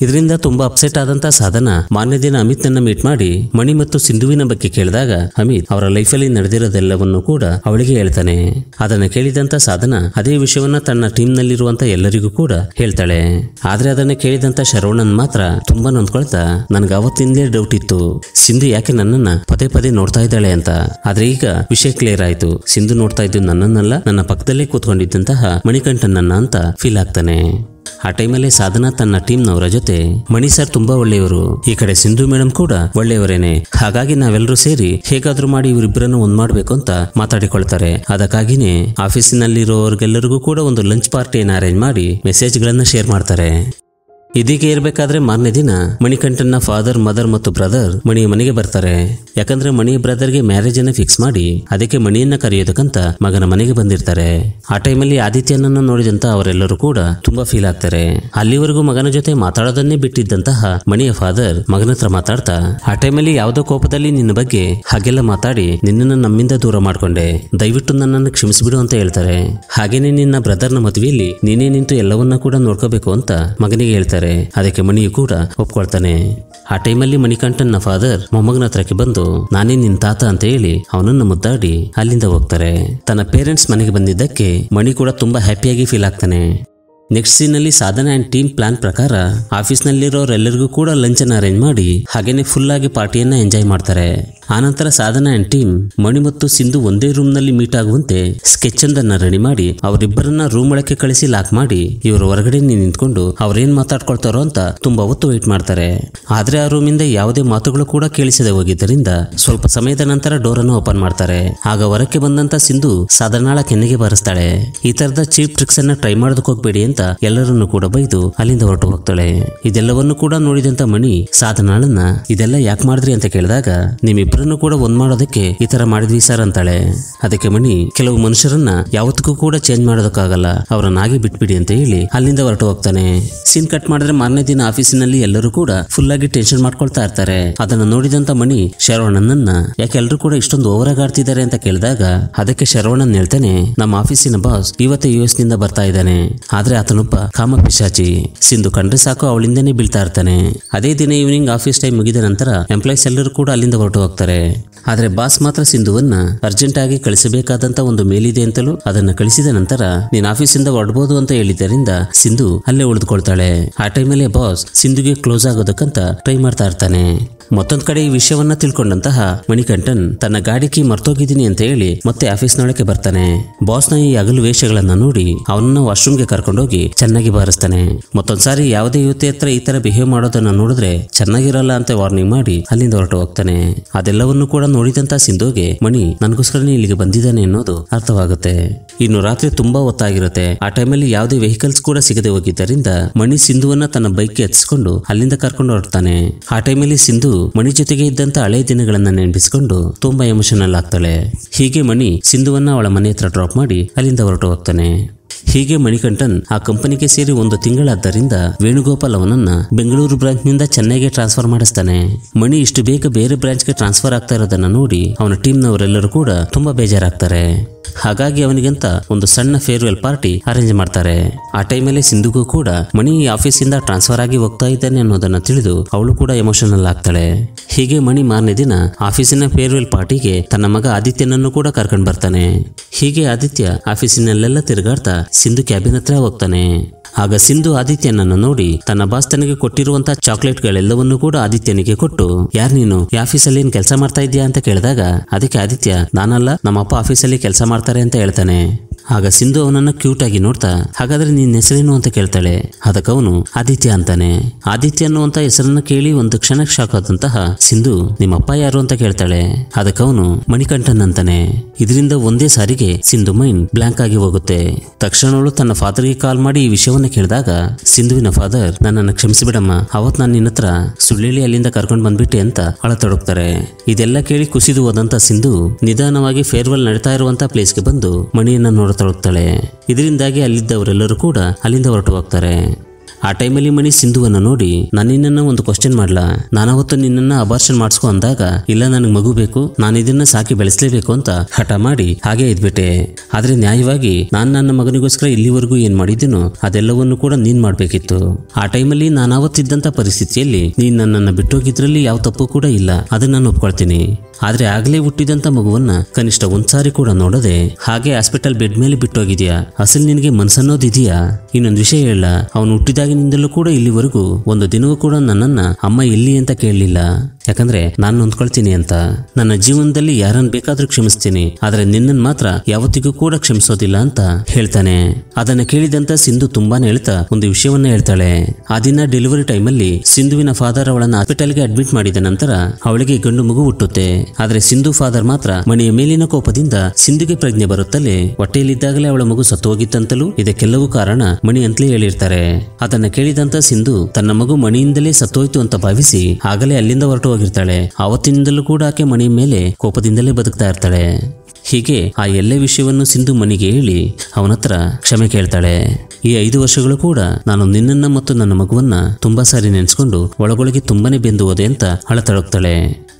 ಇದರಿಂದ ತುಂಬಾ ಅಪ್ಸೆಟ್ ಆದಂತಹ ಸಾಧನ ಮಾನ್ಯ ದಿನ ಅಮಿತ್ ನನ್ನ ಮೀಟ್ ಮಾಡಿ ಮಣಿ ಮತ್ತು ಸಿಂಧುವಿನ ಬಗ್ಗೆ ಕೇಳಿದಾಗ ಅಮಿತ್ ಅವರ ಲೈಫಲ್ಲಿ ನಡೆದಿರೋದೆಲ್ಲವನ್ನು ಕೂಡ ಅವಳಿಗೆ ಹೇಳ್ತಾನೆ ಅದನ್ನ ಕೇಳಿದಂತ ಸಾಧನ ಅದೇ ವಿಷಯವನ್ನ ತನ್ನ ಟೀಮ್ ನಲ್ಲಿರುವಂತ ಎಲ್ಲರಿಗೂ ಕೂಡ ಹೇಳ್ತಾಳೆ ಆದ್ರೆ ಅದನ್ನ ಕೇಳಿದಂತ ಶರವಣನ್ ಮಾತ್ರ ತುಂಬಾ ನೊಂದ್ಕೊಳ್ತಾ ನನ್ಗೆ ಅವತ್ತಿಂದ ಡೌಟ್ ಇತ್ತು ಸಿಂಧು ಯಾಕೆ ನನ್ನನ್ನ ಪದೇ ಪದೇ ನೋಡ್ತಾ ಇದ್ದಾಳೆ ಅಂತ ಆದ್ರೆ ಈಗ ವಿಷಯ ಕ್ಲಿಯರ್ ಆಯ್ತು ಸಿಂಧು ನೋಡ್ತಾ ಇದ್ದು ನನ್ನನ್ನಲ್ಲ ನನ್ನ ಪಕ್ಕದಲ್ಲೇ ಕೂತ್ಕೊಂಡಿದ್ದಂತಹ ಮಣಿಕಂಠನನ್ನ ಅಂತ ಫೀಲ್ ಆಗ್ತಾನೆ ಆ ಟೈಮಲ್ಲಿ ಸಾಧನಾ ತನ್ನ ಟೀಮ್ನವರ ಜೊತೆ ಮಣಿ ಸರ್ ತುಂಬಾ ಒಳ್ಳೆಯವರು ಈ ಕಡೆ ಸಿಂಧು ಮೇಡಮ್ ಕೂಡ ಒಳ್ಳೆಯವರೇನೆ ಹಾಗಾಗಿ ನಾವೆಲ್ಲರೂ ಸೇರಿ ಹೇಗಾದ್ರೂ ಮಾಡಿ ಇವರಿಬ್ಬರನ್ನು ಒಂದ್ ಮಾಡ್ಬೇಕು ಅಂತ ಮಾತಾಡಿಕೊಳ್ತಾರೆ ಅದಕ್ಕಾಗಿನೇ ಆಫೀಸಿನಲ್ಲಿರೋರ್ಗೆಲ್ಲರಿಗೂ ಕೂಡ ಒಂದು ಲಂಚ್ ಪಾರ್ಟಿಯನ್ನು ಅರೇಂಜ್ ಮಾಡಿ ಮೆಸೇಜ್ ಗಳನ್ನ ಶೇರ್ ಮಾಡ್ತಾರೆ ಇದೀಗ ಇರಬೇಕಾದ್ರೆ ಮಾರನೇ ದಿನ ಮಣಿಕಂಠನ್ನ ಫಾದರ್ ಮದರ್ ಮತ್ತು ಬ್ರದರ್ ಮಣಿಯ ಮನೆಗೆ ಬರ್ತಾರೆ ಯಾಕಂದ್ರೆ ಮಣಿ ಬ್ರದರ್ಗೆ ಮ್ಯಾರೇಜ್ ಅನ್ನ ಫಿಕ್ಸ್ ಮಾಡಿ ಅದಕ್ಕೆ ಮಣಿಯನ್ನ ಕರೆಯೋದಕ್ಕಂತ ಮಗನ ಮನೆಗೆ ಬಂದಿರ್ತಾರೆ ಆ ಟೈಮಲ್ಲಿ ಆದಿತ್ಯನನ್ನ ನೋಡಿದಂತ ಅವರೆಲ್ಲರೂ ಕೂಡ ತುಂಬಾ ಫೀಲ್ ಆಗ್ತಾರೆ ಅಲ್ಲಿವರೆಗೂ ಮಗನ ಜೊತೆ ಮಾತಾಡೋದನ್ನೇ ಬಿಟ್ಟಿದ್ದಂತಹ ಮಣಿಯ ಫಾದರ್ ಮಗನ ಹತ್ರ ಮಾತಾಡ್ತಾ ಆ ಟೈಮಲ್ಲಿ ಯಾವುದೋ ಕೋಪದಲ್ಲಿ ನಿನ್ನ ಬಗ್ಗೆ ಹಾಗೆಲ್ಲ ಮಾತಾಡಿ ನಿನ್ನನ್ನು ನಮ್ಮಿಂದ ದೂರ ಮಾಡ್ಕೊಂಡೆ ದಯವಿಟ್ಟು ನನ್ನನ್ನು ಕ್ಷಮಿಸಿಬಿಡು ಅಂತ ಹೇಳ್ತಾರೆ ಹಾಗೇನೆ ನಿನ್ನ ಬ್ರದರ್ನ ಮದುವೆಯಲ್ಲಿ ನೀನೇ ನಿಂತು ಎಲ್ಲವನ್ನ ಕೂಡ ನೋಡ್ಕೋಬೇಕು ಅಂತ ಮಗನಿಗೆ ಹೇಳ್ತಾರೆ ಅದಕ್ಕೆ ಮಣಿಯು ಕೂಡ ಒಪ್ಕೊಳ್ತಾನೆ ಆ ಟೈಮಲ್ಲಿ ಮಣಿಕಂಠನ್ ಫಾದರ್ ಮೊಮ್ಮಗನ ಹತ್ರಕ್ಕೆ ಬಂದು ನಾನೇ ನಿನ್ ತಾತ ಅಂತ ಹೇಳಿ ಅವನನ್ನು ಮುದ್ದಾಡಿ ಅಲ್ಲಿಂದ ಹೋಗ್ತಾರೆ ತನ್ನ ಪೇರೆಂಟ್ಸ್ ಮನೆಗೆ ಬಂದಿದ್ದಕ್ಕೆ ಮಣಿ ಕೂಡ ತುಂಬಾ ಹ್ಯಾಪಿಯಾಗಿ ಫೀಲ್ ಆಗ್ತಾನೆ ನೆಕ್ಸ್ಟ್ ಅಲ್ಲಿ ಸಾಧನ ಆ್ಯಂಡ್ ಟೀಮ್ ಪ್ಲಾನ್ ಪ್ರಕಾರ ಆಫೀಸ್ ನಲ್ಲಿರೋರೆಲ್ಲರಿಗೂ ಕೂಡ ಲಂಚನ್ನು ಅರೇಂಜ್ ಮಾಡಿ ಹಾಗೇನೆ ಫುಲ್ ಆಗಿ ಪಾರ್ಟಿಯನ್ನು ಎಂಜಾಯ್ ಮಾಡ್ತಾರೆ ಆನಂತರ ಸಾಧನ ಆ್ಯಂಡ್ ಟೀಮ್ ಮಣಿ ಮತ್ತು ಸಿಂಧು ಒಂದೇ ರೂಮ್ ನಲ್ಲಿ ಮೀಟ್ ಆಗುವಂತೆ ಸ್ಕೆಚ್ ಒಂದನ್ನು ರೆಡಿ ಮಾಡಿ ಅವರಿಬ್ಬರನ್ನ ರೂಮ್ ಒಳಕ್ಕೆ ಕಳಿಸಿ ಲಾಕ್ ಮಾಡಿ ಇವರು ಹೊರಗಡೆ ನಿಂತ್ಕೊಂಡು ಅವ್ರೇನ್ ಮಾತಾಡ್ಕೊಳ್ತಾರೋ ಅಂತ ತುಂಬಾ ಹೊತ್ತು ವೆಯ್ಟ್ ಮಾಡ್ತಾರೆ ಆದ್ರೆ ಆ ರೂಮಿಂದ ಯಾವುದೇ ಮಾತುಗಳು ಕೂಡ ಕೇಳಿಸದೆ ಹೋಗಿದ್ದರಿಂದ ಸ್ವಲ್ಪ ಸಮಯದ ನಂತರ ಡೋರ್ ಅನ್ನು ಓಪನ್ ಮಾಡ್ತಾರೆ ಆಗ ಹೊರಕ್ಕೆ ಬಂದಂತ ಸಿಂಧು ಸಾಧನಾಳ ಕೆನ್ನೆಗೆ ಬರೆಸ್ತಾಳೆ ಈ ತರದ ಚೀಪ್ ಟ್ರಿಕ್ಸ್ ಅನ್ನ ಟ್ರೈ ಮಾಡೋದಕ್ಕೆ ಹೋಗ್ಬೇಡಿ ಅಂತ ಎಲ್ಲರನ್ನು ಕೂಡ ಬೈದು ಅಲ್ಲಿಂದ ಹೊರಟು ಹೋಗ್ತಾಳೆ ಇದೆಲ್ಲವನ್ನು ಕೂಡ ನೋಡಿದಂತ ಮಣಿ ಸಾಧನಾಳನ್ನ ಇದೆಲ್ಲ ಯಾಕೆ ಮಾಡಿದ್ರಿ ಅಂತ ಕೇಳಿದಾಗ ನಿಮ್ಮಿಬ್ಬರನ್ನು ಕೂಡ ಒಂದ್ ಮಾಡೋದಕ್ಕೆ ಈ ತರ ಮಾಡಿದ್ವಿ ಸರ್ ಅಂತಾಳೆ ಅದಕ್ಕೆ ಮಣಿ ಕೆಲವು ಮನುಷ್ಯರನ್ನ ಯಾವತ್ತಿಗೂ ಕೂಡ ಚೇಂಜ್ ಮಾಡೋದಕ್ಕಾಗಲ್ಲ ಅವರನ್ನಾಗಿ ಬಿಟ್ಬಿಡಿ ಅಂತ ಹೇಳಿ ಅಲ್ಲಿಂದ ಹೊರಟು ಹೋಗ್ತಾನೆ ಸೀನ್ ಕಟ್ ಮಾಡಿದ್ರೆ ಮಾರನೇ ದಿನ ಆಫೀಸಿನಲ್ಲಿ ಎಲ್ಲರೂ ಕೂಡ ಫುಲ್ ಆಗಿ ಟೆನ್ಷನ್ ಮಾಡ್ಕೊಳ್ತಾ ಇರ್ತಾರೆ ಅದನ್ನ ನೋಡಿದಂತ ಮಣಿ ಶರವಣನನ್ನ ಯಾಕೆ ಎಲ್ಲರೂ ಕೂಡ ಇಷ್ಟೊಂದು ಓವರ್ ಆಗಾಡ್ತಿದ್ದಾರೆ ಅಂತ ಕೇಳಿದಾಗ ಅದಕ್ಕೆ ಶರವಣನ್ ಹೇಳ್ತಾನೆ ನಮ್ಮ ಆಫೀಸಿನ ಬಾಸ್ ಇವತ್ತೇ ಯು ಎಸ್ ನಿಂದ ಬರ್ತಾ ಇದ್ದಾನೆ ಆದ್ರೆ ಆತ ಆತನೊಬ್ಬ ಪಿಶಾಚಿ ಸಿಂಧು ಕಂಡ್ರೆ ಸಾಕು ಅವಳಿಂದನೇ ಬೀಳ್ತಾ ಇರ್ತಾನೆ ಅದೇ ದಿನ ಈವ್ನಿಂಗ್ ಆಫೀಸ್ ಟೈಮ್ ಮುಗಿದ ನಂತರ ಎಂಪ್ಲಾಯೀಸ್ ಎಲ್ಲರೂ ಕೂಡ ಅಲ್ಲಿಂದ ಹೊರಟು ಹೋಗ್ತಾರೆ ಆದರೆ ಬಾಸ್ ಮಾತ್ರ ಸಿಂಧುವನ್ನ ಅರ್ಜೆಂಟ್ ಆಗಿ ಕಳಿಸಬೇಕಾದಂತ ಒಂದು ಮೇಲಿದೆ ಅಂತಲೂ ಅದನ್ನ ಕಳಿಸಿದ ನಂತರ ನೀನ್ ಆಫೀಸ್ ಇಂದ ಹೊರಡಬಹುದು ಅಂತ ಹೇಳಿದ್ದರಿಂದ ಸಿಂಧು ಅಲ್ಲೇ ಉಳಿದುಕೊಳ್ತಾಳೆ ಆ ಟೈಮಲ್ಲೇ ಬಾಸ್ ಸಿಂಧುಗೆ ಕ್ಲೋಸ್ ಆಗೋದಕ್ಕಂತ ಟ್ರೈ ಮಾಡ್ತಾ ಇರ್ತಾನೆ ಮತ್ತೊಂದ್ ಕಡೆ ಈ ವಿಷಯವನ್ನ ತಿಳ್ಕೊಂಡಂತಹ ಮಣಿಕಂಠನ್ ತನ್ನ ಗಾಡಿ ಕಿ ಮರ್ತೋಗಿದ್ದೀನಿ ಅಂತ ಹೇಳಿ ಮತ್ತೆ ಆಫೀಸ್ ನೊಳಗೆ ಬರ್ತಾನೆ ಬಾಸ್ನ ಈ ಅಗಲು ವೇಷಗಳನ್ನ ನೋಡಿ ಅವನನ್ನ ವಾಶ್ರೂಮ್ಗೆ ಕರ್ಕೊಂಡೋಗಿ ಚೆನ್ನಾಗಿ ಬಾರಿಸ್ತಾನೆ ಮತ್ತೊಂದ್ಸಾರಿ ಯಾವುದೇ ಯುವತಿ ಹತ್ರ ಈ ತರ ಬಿಹೇವ್ ಮಾಡೋದನ್ನ ನೋಡಿದ್ರೆ ಚೆನ್ನಾಗಿರಲ್ಲ ಅಂತ ವಾರ್ನಿಂಗ್ ಮಾಡಿ ಅಲ್ಲಿಂದ ಹೊರಟು ಹೋಗ್ತಾನೆ ಅದೆಲ್ಲವನ್ನು ಕೂಡ ನೋಡಿದಂತ ಸಿಂಧುಗೆ ಮಣಿ ನನಗೋಸ್ಕರನೇ ಇಲ್ಲಿಗೆ ಬಂದಿದ್ದಾನೆ ಅನ್ನೋದು ಅರ್ಥವಾಗುತ್ತೆ ಇನ್ನು ರಾತ್ರಿ ತುಂಬಾ ಹೊತ್ತಾಗಿರುತ್ತೆ ಆ ಟೈಮಲ್ಲಿ ಯಾವುದೇ ವೆಹಿಕಲ್ಸ್ ಕೂಡ ಸಿಗದೆ ಹೋಗಿದ್ದರಿಂದ ಮಣಿ ಸಿಂಧುವನ್ನ ತನ್ನ ಬೈಕ್ ಎತ್ತಿಸಿಕೊಂಡು ಅಲ್ಲಿಂದ ಕರ್ಕೊಂಡು ಹೊರಡ್ತಾನೆ ಆ ಟೈಮಲ್ಲಿ ಸಿಂಧು ಮಣಿ ಜೊತೆಗೆ ಇದ್ದಂತ ಹಳೆ ದಿನಗಳನ್ನ ನೆನಪಿಸಿಕೊಂಡು ತುಂಬಾ ಎಮೋಷನಲ್ ಆಗ್ತಾಳೆ ಹೀಗೆ ಮಣಿ ಸಿಂಧುವನ್ನ ಅವಳ ಮನೆ ಹತ್ರ ಡ್ರಾಪ್ ಮಾಡಿ ಅಲ್ಲಿಂದ ಹೊರಟು ಹೋಗ್ತಾನೆ ಹೀಗೆ ಮಣಿಕಂಠನ್ ಆ ಕಂಪನಿಗೆ ಸೇರಿ ಒಂದು ತಿಂಗಳಾದ್ದರಿಂದ ವೇಣುಗೋಪಾಲ್ ಅವನನ್ನ ಬೆಂಗಳೂರು ಬ್ರಾಂಚ್ ನಿಂದ ಚೆನ್ನೈಗೆ ಟ್ರಾನ್ಸ್ಫರ್ ಮಾಡಿಸ್ತಾನೆ ಮಣಿ ಇಷ್ಟು ಬೇಗ ಬೇರೆ ಬ್ರಾಂಚ್ಗೆ ಟ್ರಾನ್ಸ್ಫರ್ ಆಗ್ತಾ ಇರೋದನ್ನ ನೋಡಿ ಅವನ ಟೀಮ್ನವರೆಲ್ಲರೂ ಕೂಡ ತುಂಬಾ ಬೇಜಾರಾಗ್ತಾರೆ ಹಾಗಾಗಿ ಅವನಿಗಂತ ಒಂದು ಸಣ್ಣ ಫೇರ್ವೆಲ್ ಪಾರ್ಟಿ ಅರೇಂಜ್ ಮಾಡ್ತಾರೆ ಆ ಟೈಮಲ್ಲಿ ಸಿಂಧುಗೂ ಕೂಡ ಮಣಿ ಆಫೀಸಿಂದ ಟ್ರಾನ್ಸ್ಫರ್ ಆಗಿ ಹೋಗ್ತಾ ಇದ್ದಾನೆ ಅನ್ನೋದನ್ನ ತಿಳಿದು ಅವಳು ಕೂಡ ಎಮೋಷನಲ್ ಆಗ್ತಾಳೆ ಹೀಗೆ ಮಣಿ ಮಾರನೇ ದಿನ ಆಫೀಸಿನ ಫೇರ್ವೆಲ್ ಪಾರ್ಟಿಗೆ ತನ್ನ ಮಗ ಆದಿತ್ಯನನ್ನು ಕೂಡ ಕರ್ಕೊಂಡು ಬರ್ತಾನೆ ಹೀಗೆ ಆದಿತ್ಯ ಆಫೀಸಿನಲ್ಲೆಲ್ಲ ತಿರುಗಾಡ್ತಾ ಸಿಂಧು ಕ್ಯಾಬಿನ್ ಹತ್ರ ಹೋಗ್ತಾನೆ ಆಗ ಸಿಂಧು ಆದಿತ್ಯನನ್ನು ನೋಡಿ ತನ್ನ ಬಾಸ್ ತನಗೆ ಕೊಟ್ಟಿರುವಂತಹ ಚಾಕ್ಲೇಟ್ಗಳೆಲ್ಲವನ್ನೂ ಕೂಡ ಆದಿತ್ಯನಿಗೆ ಕೊಟ್ಟು ಯಾರ್ ನೀನು ಈ ಆಫೀಸಲ್ಲಿ ಏನ್ ಕೆಲಸ ಮಾಡ್ತಾ ಇದ್ದೀಯ ಅಂತ ಕೇಳಿದಾಗ ಅದಕ್ಕೆ ಆದಿತ್ಯ ನಾನಲ್ಲ ನಮ್ಮಪ್ಪ ಆಫೀಸಲ್ಲಿ ಕೆಲಸ ಮಾಡ್ತಾರೆ ಅಂತ ಹೇಳ್ತಾನೆ ಆಗ ಸಿಂಧು ಅವನನ್ನ ಕ್ಯೂಟ್ ಆಗಿ ನೋಡ್ತಾ ಹಾಗಾದ್ರೆ ನಿನ್ನ ಹೆಸರೇನು ಅಂತ ಕೇಳ್ತಾಳೆ ಅದಕ್ಕವನು ಆದಿತ್ಯ ಅಂತಾನೆ ಆದಿತ್ಯ ಅನ್ನುವಂತ ಹೆಸರನ್ನ ಕೇಳಿ ಒಂದು ಕ್ಷಣ ಶಾಕ್ ಆದಂತಹ ಸಿಂಧು ನಿಮ್ಮಪ್ಪ ಯಾರು ಅಂತ ಕೇಳ್ತಾಳೆ ಅದಕ್ಕವನು ಮಣಿಕಂಠನ್ ಅಂತಾನೆ ಇದರಿಂದ ಒಂದೇ ಸಾರಿಗೆ ಸಿಂಧು ಮೈಂಡ್ ಬ್ಲಾಂಕ್ ಆಗಿ ಹೋಗುತ್ತೆ ತಕ್ಷಣವಳು ತನ್ನ ಫಾದರ್ಗೆ ಕಾಲ್ ಮಾಡಿ ಈ ವಿಷಯವನ್ನ ಕೇಳಿದಾಗ ಸಿಂಧುವಿನ ಫಾದರ್ ನನ್ನನ್ನು ಕ್ಷಮಿಸಿಬಿಡಮ್ಮ ಅವತ್ ನಾನು ನಿನ್ನ ಹತ್ರ ಸುಳ್ಳಿಲಿ ಅಲ್ಲಿಂದ ಕರ್ಕೊಂಡು ಬಂದ್ಬಿಟ್ಟೆ ಅಂತ ಅಳತೊಡಗ್ತಾರೆ ಇದೆಲ್ಲ ಕೇಳಿ ಕುಸಿದು ಹೋದಂತ ಸಿಂಧು ನಿಧಾನವಾಗಿ ಫೇರ್ವೆಲ್ ನಡೀತಾ ಇರುವಂತ ಪ್ಲೇಸ್ಗೆ ಬಂದು ಮಣಿಯನ್ನ ನೋಡ ಹೊರತಳುತ್ತಾಳೆ ಇದರಿಂದಾಗಿ ಅಲ್ಲಿದ್ದವರೆಲ್ಲರೂ ಕೂಡ ಅಲ್ಲಿಂದ ಹೊರಟು ಹೋಗ್ತಾರೆ ಆ ಟೈಮಲ್ಲಿ ಮಣಿ ಸಿಂಧುವನ್ನ ನೋಡಿ ನನ್ನ ಒಂದು ಕ್ವಶನ್ ಮಾಡ್ಲಾ ನಾನಾವತ್ತು ನಿನ್ನ ಅಬಾರ್ಷನ್ ಮಾಡಿಸ್ಕೊ ಅಂದಾಗ ಇಲ್ಲ ನನಗೆ ಮಗು ಬೇಕು ನಾನು ಇದನ್ನ ಸಾಕಿ ಬೆಳೆಸಲೇಬೇಕು ಅಂತ ಹಠ ಮಾಡಿ ಹಾಗೆ ಇದ್ಬಿಟ್ಟೆ ಆದ್ರೆ ನ್ಯಾಯವಾಗಿ ನಾನು ನನ್ನ ಮಗನಿಗೋಸ್ಕರ ಇಲ್ಲಿವರೆಗೂ ಏನ್ ಮಾಡಿದ್ದೀನೋ ಅದೆಲ್ಲವನ್ನು ಕೂಡ ನೀನ್ ಮಾಡಬೇಕಿತ್ತು ಆ ಟೈಮಲ್ಲಿ ನಾನಾವತ್ತಿದ್ದಂತ ಪರಿಸ್ಥಿತಿಯಲ್ಲಿ ನೀನ್ ನನ್ನನ್ನ ಬಿಟ್ಟೋಗಿದ್ರಲ್ಲಿ ಯಾವ ತಪ್ಪು ಕೂಡ ಇಲ್ಲ ಅದನ್ನ ನಾನು ಒಪ್ಕೊಳ್ತೀನಿ ಆದ್ರೆ ಆಗ್ಲೇ ಹುಟ್ಟಿದಂತ ಮಗುವನ್ನ ಕನಿಷ್ಠ ಒಂದ್ಸಾರಿ ಕೂಡ ನೋಡದೆ ಹಾಗೆ ಹಾಸ್ಪಿಟಲ್ ಬೆಡ್ ಮೇಲೆ ಬಿಟ್ಟೋಗಿದ್ಯಾ ಅಸಲ್ ನಿನಗೆ ಮನ್ಸನ್ನೋದಿದ್ಯಾ ಇನ್ನೊಂದು ವಿಷಯ ಹೇಳ ಅವನು ಹುಟ್ಟಿದಾಗ ಹುಟ್ಟಿದಾಗಿನಿಂದಲೂ ಕೂಡ ಇಲ್ಲಿವರೆಗೂ ಒಂದು ದಿನವೂ ಕೂಡ ನನ್ನನ್ನು ಅಮ್ಮ ಇಲ್ಲಿ ಅಂತ ಕೇಳಲಿಲ್ಲ ಯಾಕಂದ್ರೆ ನಾನು ನೊಂದ್ಕೊಳ್ತೀನಿ ಅಂತ ನನ್ನ ಜೀವನದಲ್ಲಿ ಯಾರನ್ನ ಬೇಕಾದ್ರೂ ಕ್ಷಮಿಸ್ತೀನಿ ಆದ್ರೆ ನಿನ್ನನ್ ಮಾತ್ರ ಯಾವತ್ತಿಗೂ ಕೂಡ ಕ್ಷಮಿಸೋದಿಲ್ಲ ಅಂತ ಹೇಳ್ತಾನೆ ಅದನ್ನ ಕೇಳಿದಂತ ಸಿಂಧು ತುಂಬಾನೇ ಹೇಳ್ತಾ ಒಂದು ವಿಷಯವನ್ನ ಹೇಳ್ತಾಳೆ ಆ ದಿನ ಡೆಲಿವರಿ ಟೈಮ್ ಅಲ್ಲಿ ಸಿಂಧುವಿನ ಫಾದರ್ ಅವಳನ್ನ ಗೆ ಅಡ್ಮಿಟ್ ಮಾಡಿದ ನಂತರ ಅವಳಿಗೆ ಗಂಡು ಮಗು ಹುಟ್ಟುತ್ತೆ ಆದ್ರೆ ಸಿಂಧು ಫಾದರ್ ಮಾತ್ರ ಮನೆಯ ಮೇಲಿನ ಕೋಪದಿಂದ ಸಿಂಧುಗೆ ಪ್ರಜ್ಞೆ ಬರುತ್ತಲೇ ಹೊಟ್ಟೆಯಲ್ಲಿದ್ದಾಗಲೇ ಅವಳ ಮಗು ಸತ್ತು ಹೋಗಿತ್ತಂತಲೂ ಇದಕ್ಕೆಲ್ಲವೂ ಕಾರಣ ಮಣಿ ಅಂತಲೇ ಹೇಳಿರ್ತಾರೆ ಅದನ್ನ ಕೇಳಿದಂತ ಸಿಂಧು ತನ್ನ ಮಗು ಮಣಿಯಿಂದಲೇ ಸತ್ತೋಯ್ತು ಅಂತ ಭಾವಿಸಿ ಆಗಲೇ ಅಲ್ಲಿಂದ ಹೊರಟು ಹೋಗಿರ್ತಾಳೆ ಅವತ್ತಿನಿಂದಲೂ ಕೂಡ ಆಕೆ ಮನೆಯ ಮೇಲೆ ಕೋಪದಿಂದಲೇ ಬದುಕ್ತಾ ಇರ್ತಾಳೆ ಹೀಗೆ ಆ ಎಲ್ಲ ವಿಷಯವನ್ನು ಸಿಂಧು ಮನೆಗೆ ಹೇಳಿ ಅವನ ಹತ್ರ ಕ್ಷಮೆ ಕೇಳ್ತಾಳೆ ಈ ಐದು ವರ್ಷಗಳು ಕೂಡ ನಾನು ನಿನ್ನನ್ನ ಮತ್ತು ನನ್ನ ಮಗುವನ್ನ ತುಂಬಾ ಸಾರಿ ನೆನೆಸ್ಕೊಂಡು ಒಳಗೊಳಗೆ ತುಂಬಾನೇ ಬೆಂದು ಹೋದೆ ಅಂತ ಹಳತೊಡಗ್ತಾಳೆ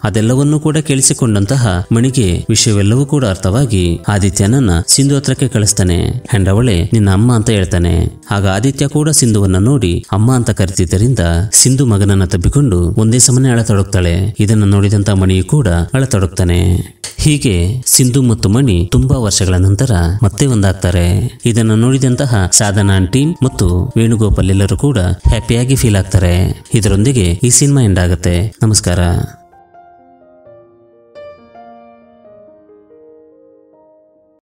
ಅದೆಲ್ಲವನ್ನೂ ಕೂಡ ಕೇಳಿಸಿಕೊಂಡಂತಹ ಮಣಿಗೆ ವಿಷಯವೆಲ್ಲವೂ ಕೂಡ ಅರ್ಥವಾಗಿ ಆದಿತ್ಯನನ್ನ ಸಿಂಧು ಹತ್ರಕ್ಕೆ ಕಳಿಸ್ತಾನೆ ಹೆಂಡವಳೆ ನಿನ್ನ ಅಮ್ಮ ಅಂತ ಹೇಳ್ತಾನೆ ಆಗ ಆದಿತ್ಯ ಕೂಡ ಸಿಂಧುವನ್ನ ನೋಡಿ ಅಮ್ಮ ಅಂತ ಕರೆತಿದ್ದರಿಂದ ಸಿಂಧು ಮಗನನ್ನ ತಬ್ಬಿಕೊಂಡು ಒಂದೇ ಸಮನೆ ಅಳತೊಡಗ್ತಾಳೆ ಇದನ್ನ ನೋಡಿದಂತ ಮಣಿಯು ಕೂಡ ಅಳತೊಡಗ್ತಾನೆ ಹೀಗೆ ಸಿಂಧು ಮತ್ತು ಮಣಿ ತುಂಬಾ ವರ್ಷಗಳ ನಂತರ ಮತ್ತೆ ಒಂದಾಗ್ತಾರೆ ಇದನ್ನು ನೋಡಿದಂತಹ ಸಾಧನಾ ಆಂಟಿ ಮತ್ತು ವೇಣುಗೋಪಾಲ್ ಎಲ್ಲರೂ ಕೂಡ ಹ್ಯಾಪಿಯಾಗಿ ಫೀಲ್ ಆಗ್ತಾರೆ ಇದರೊಂದಿಗೆ ಈ ಸಿನಿಮಾ ಎಂಡ್ ಆಗುತ್ತೆ ನಮಸ್ಕಾರ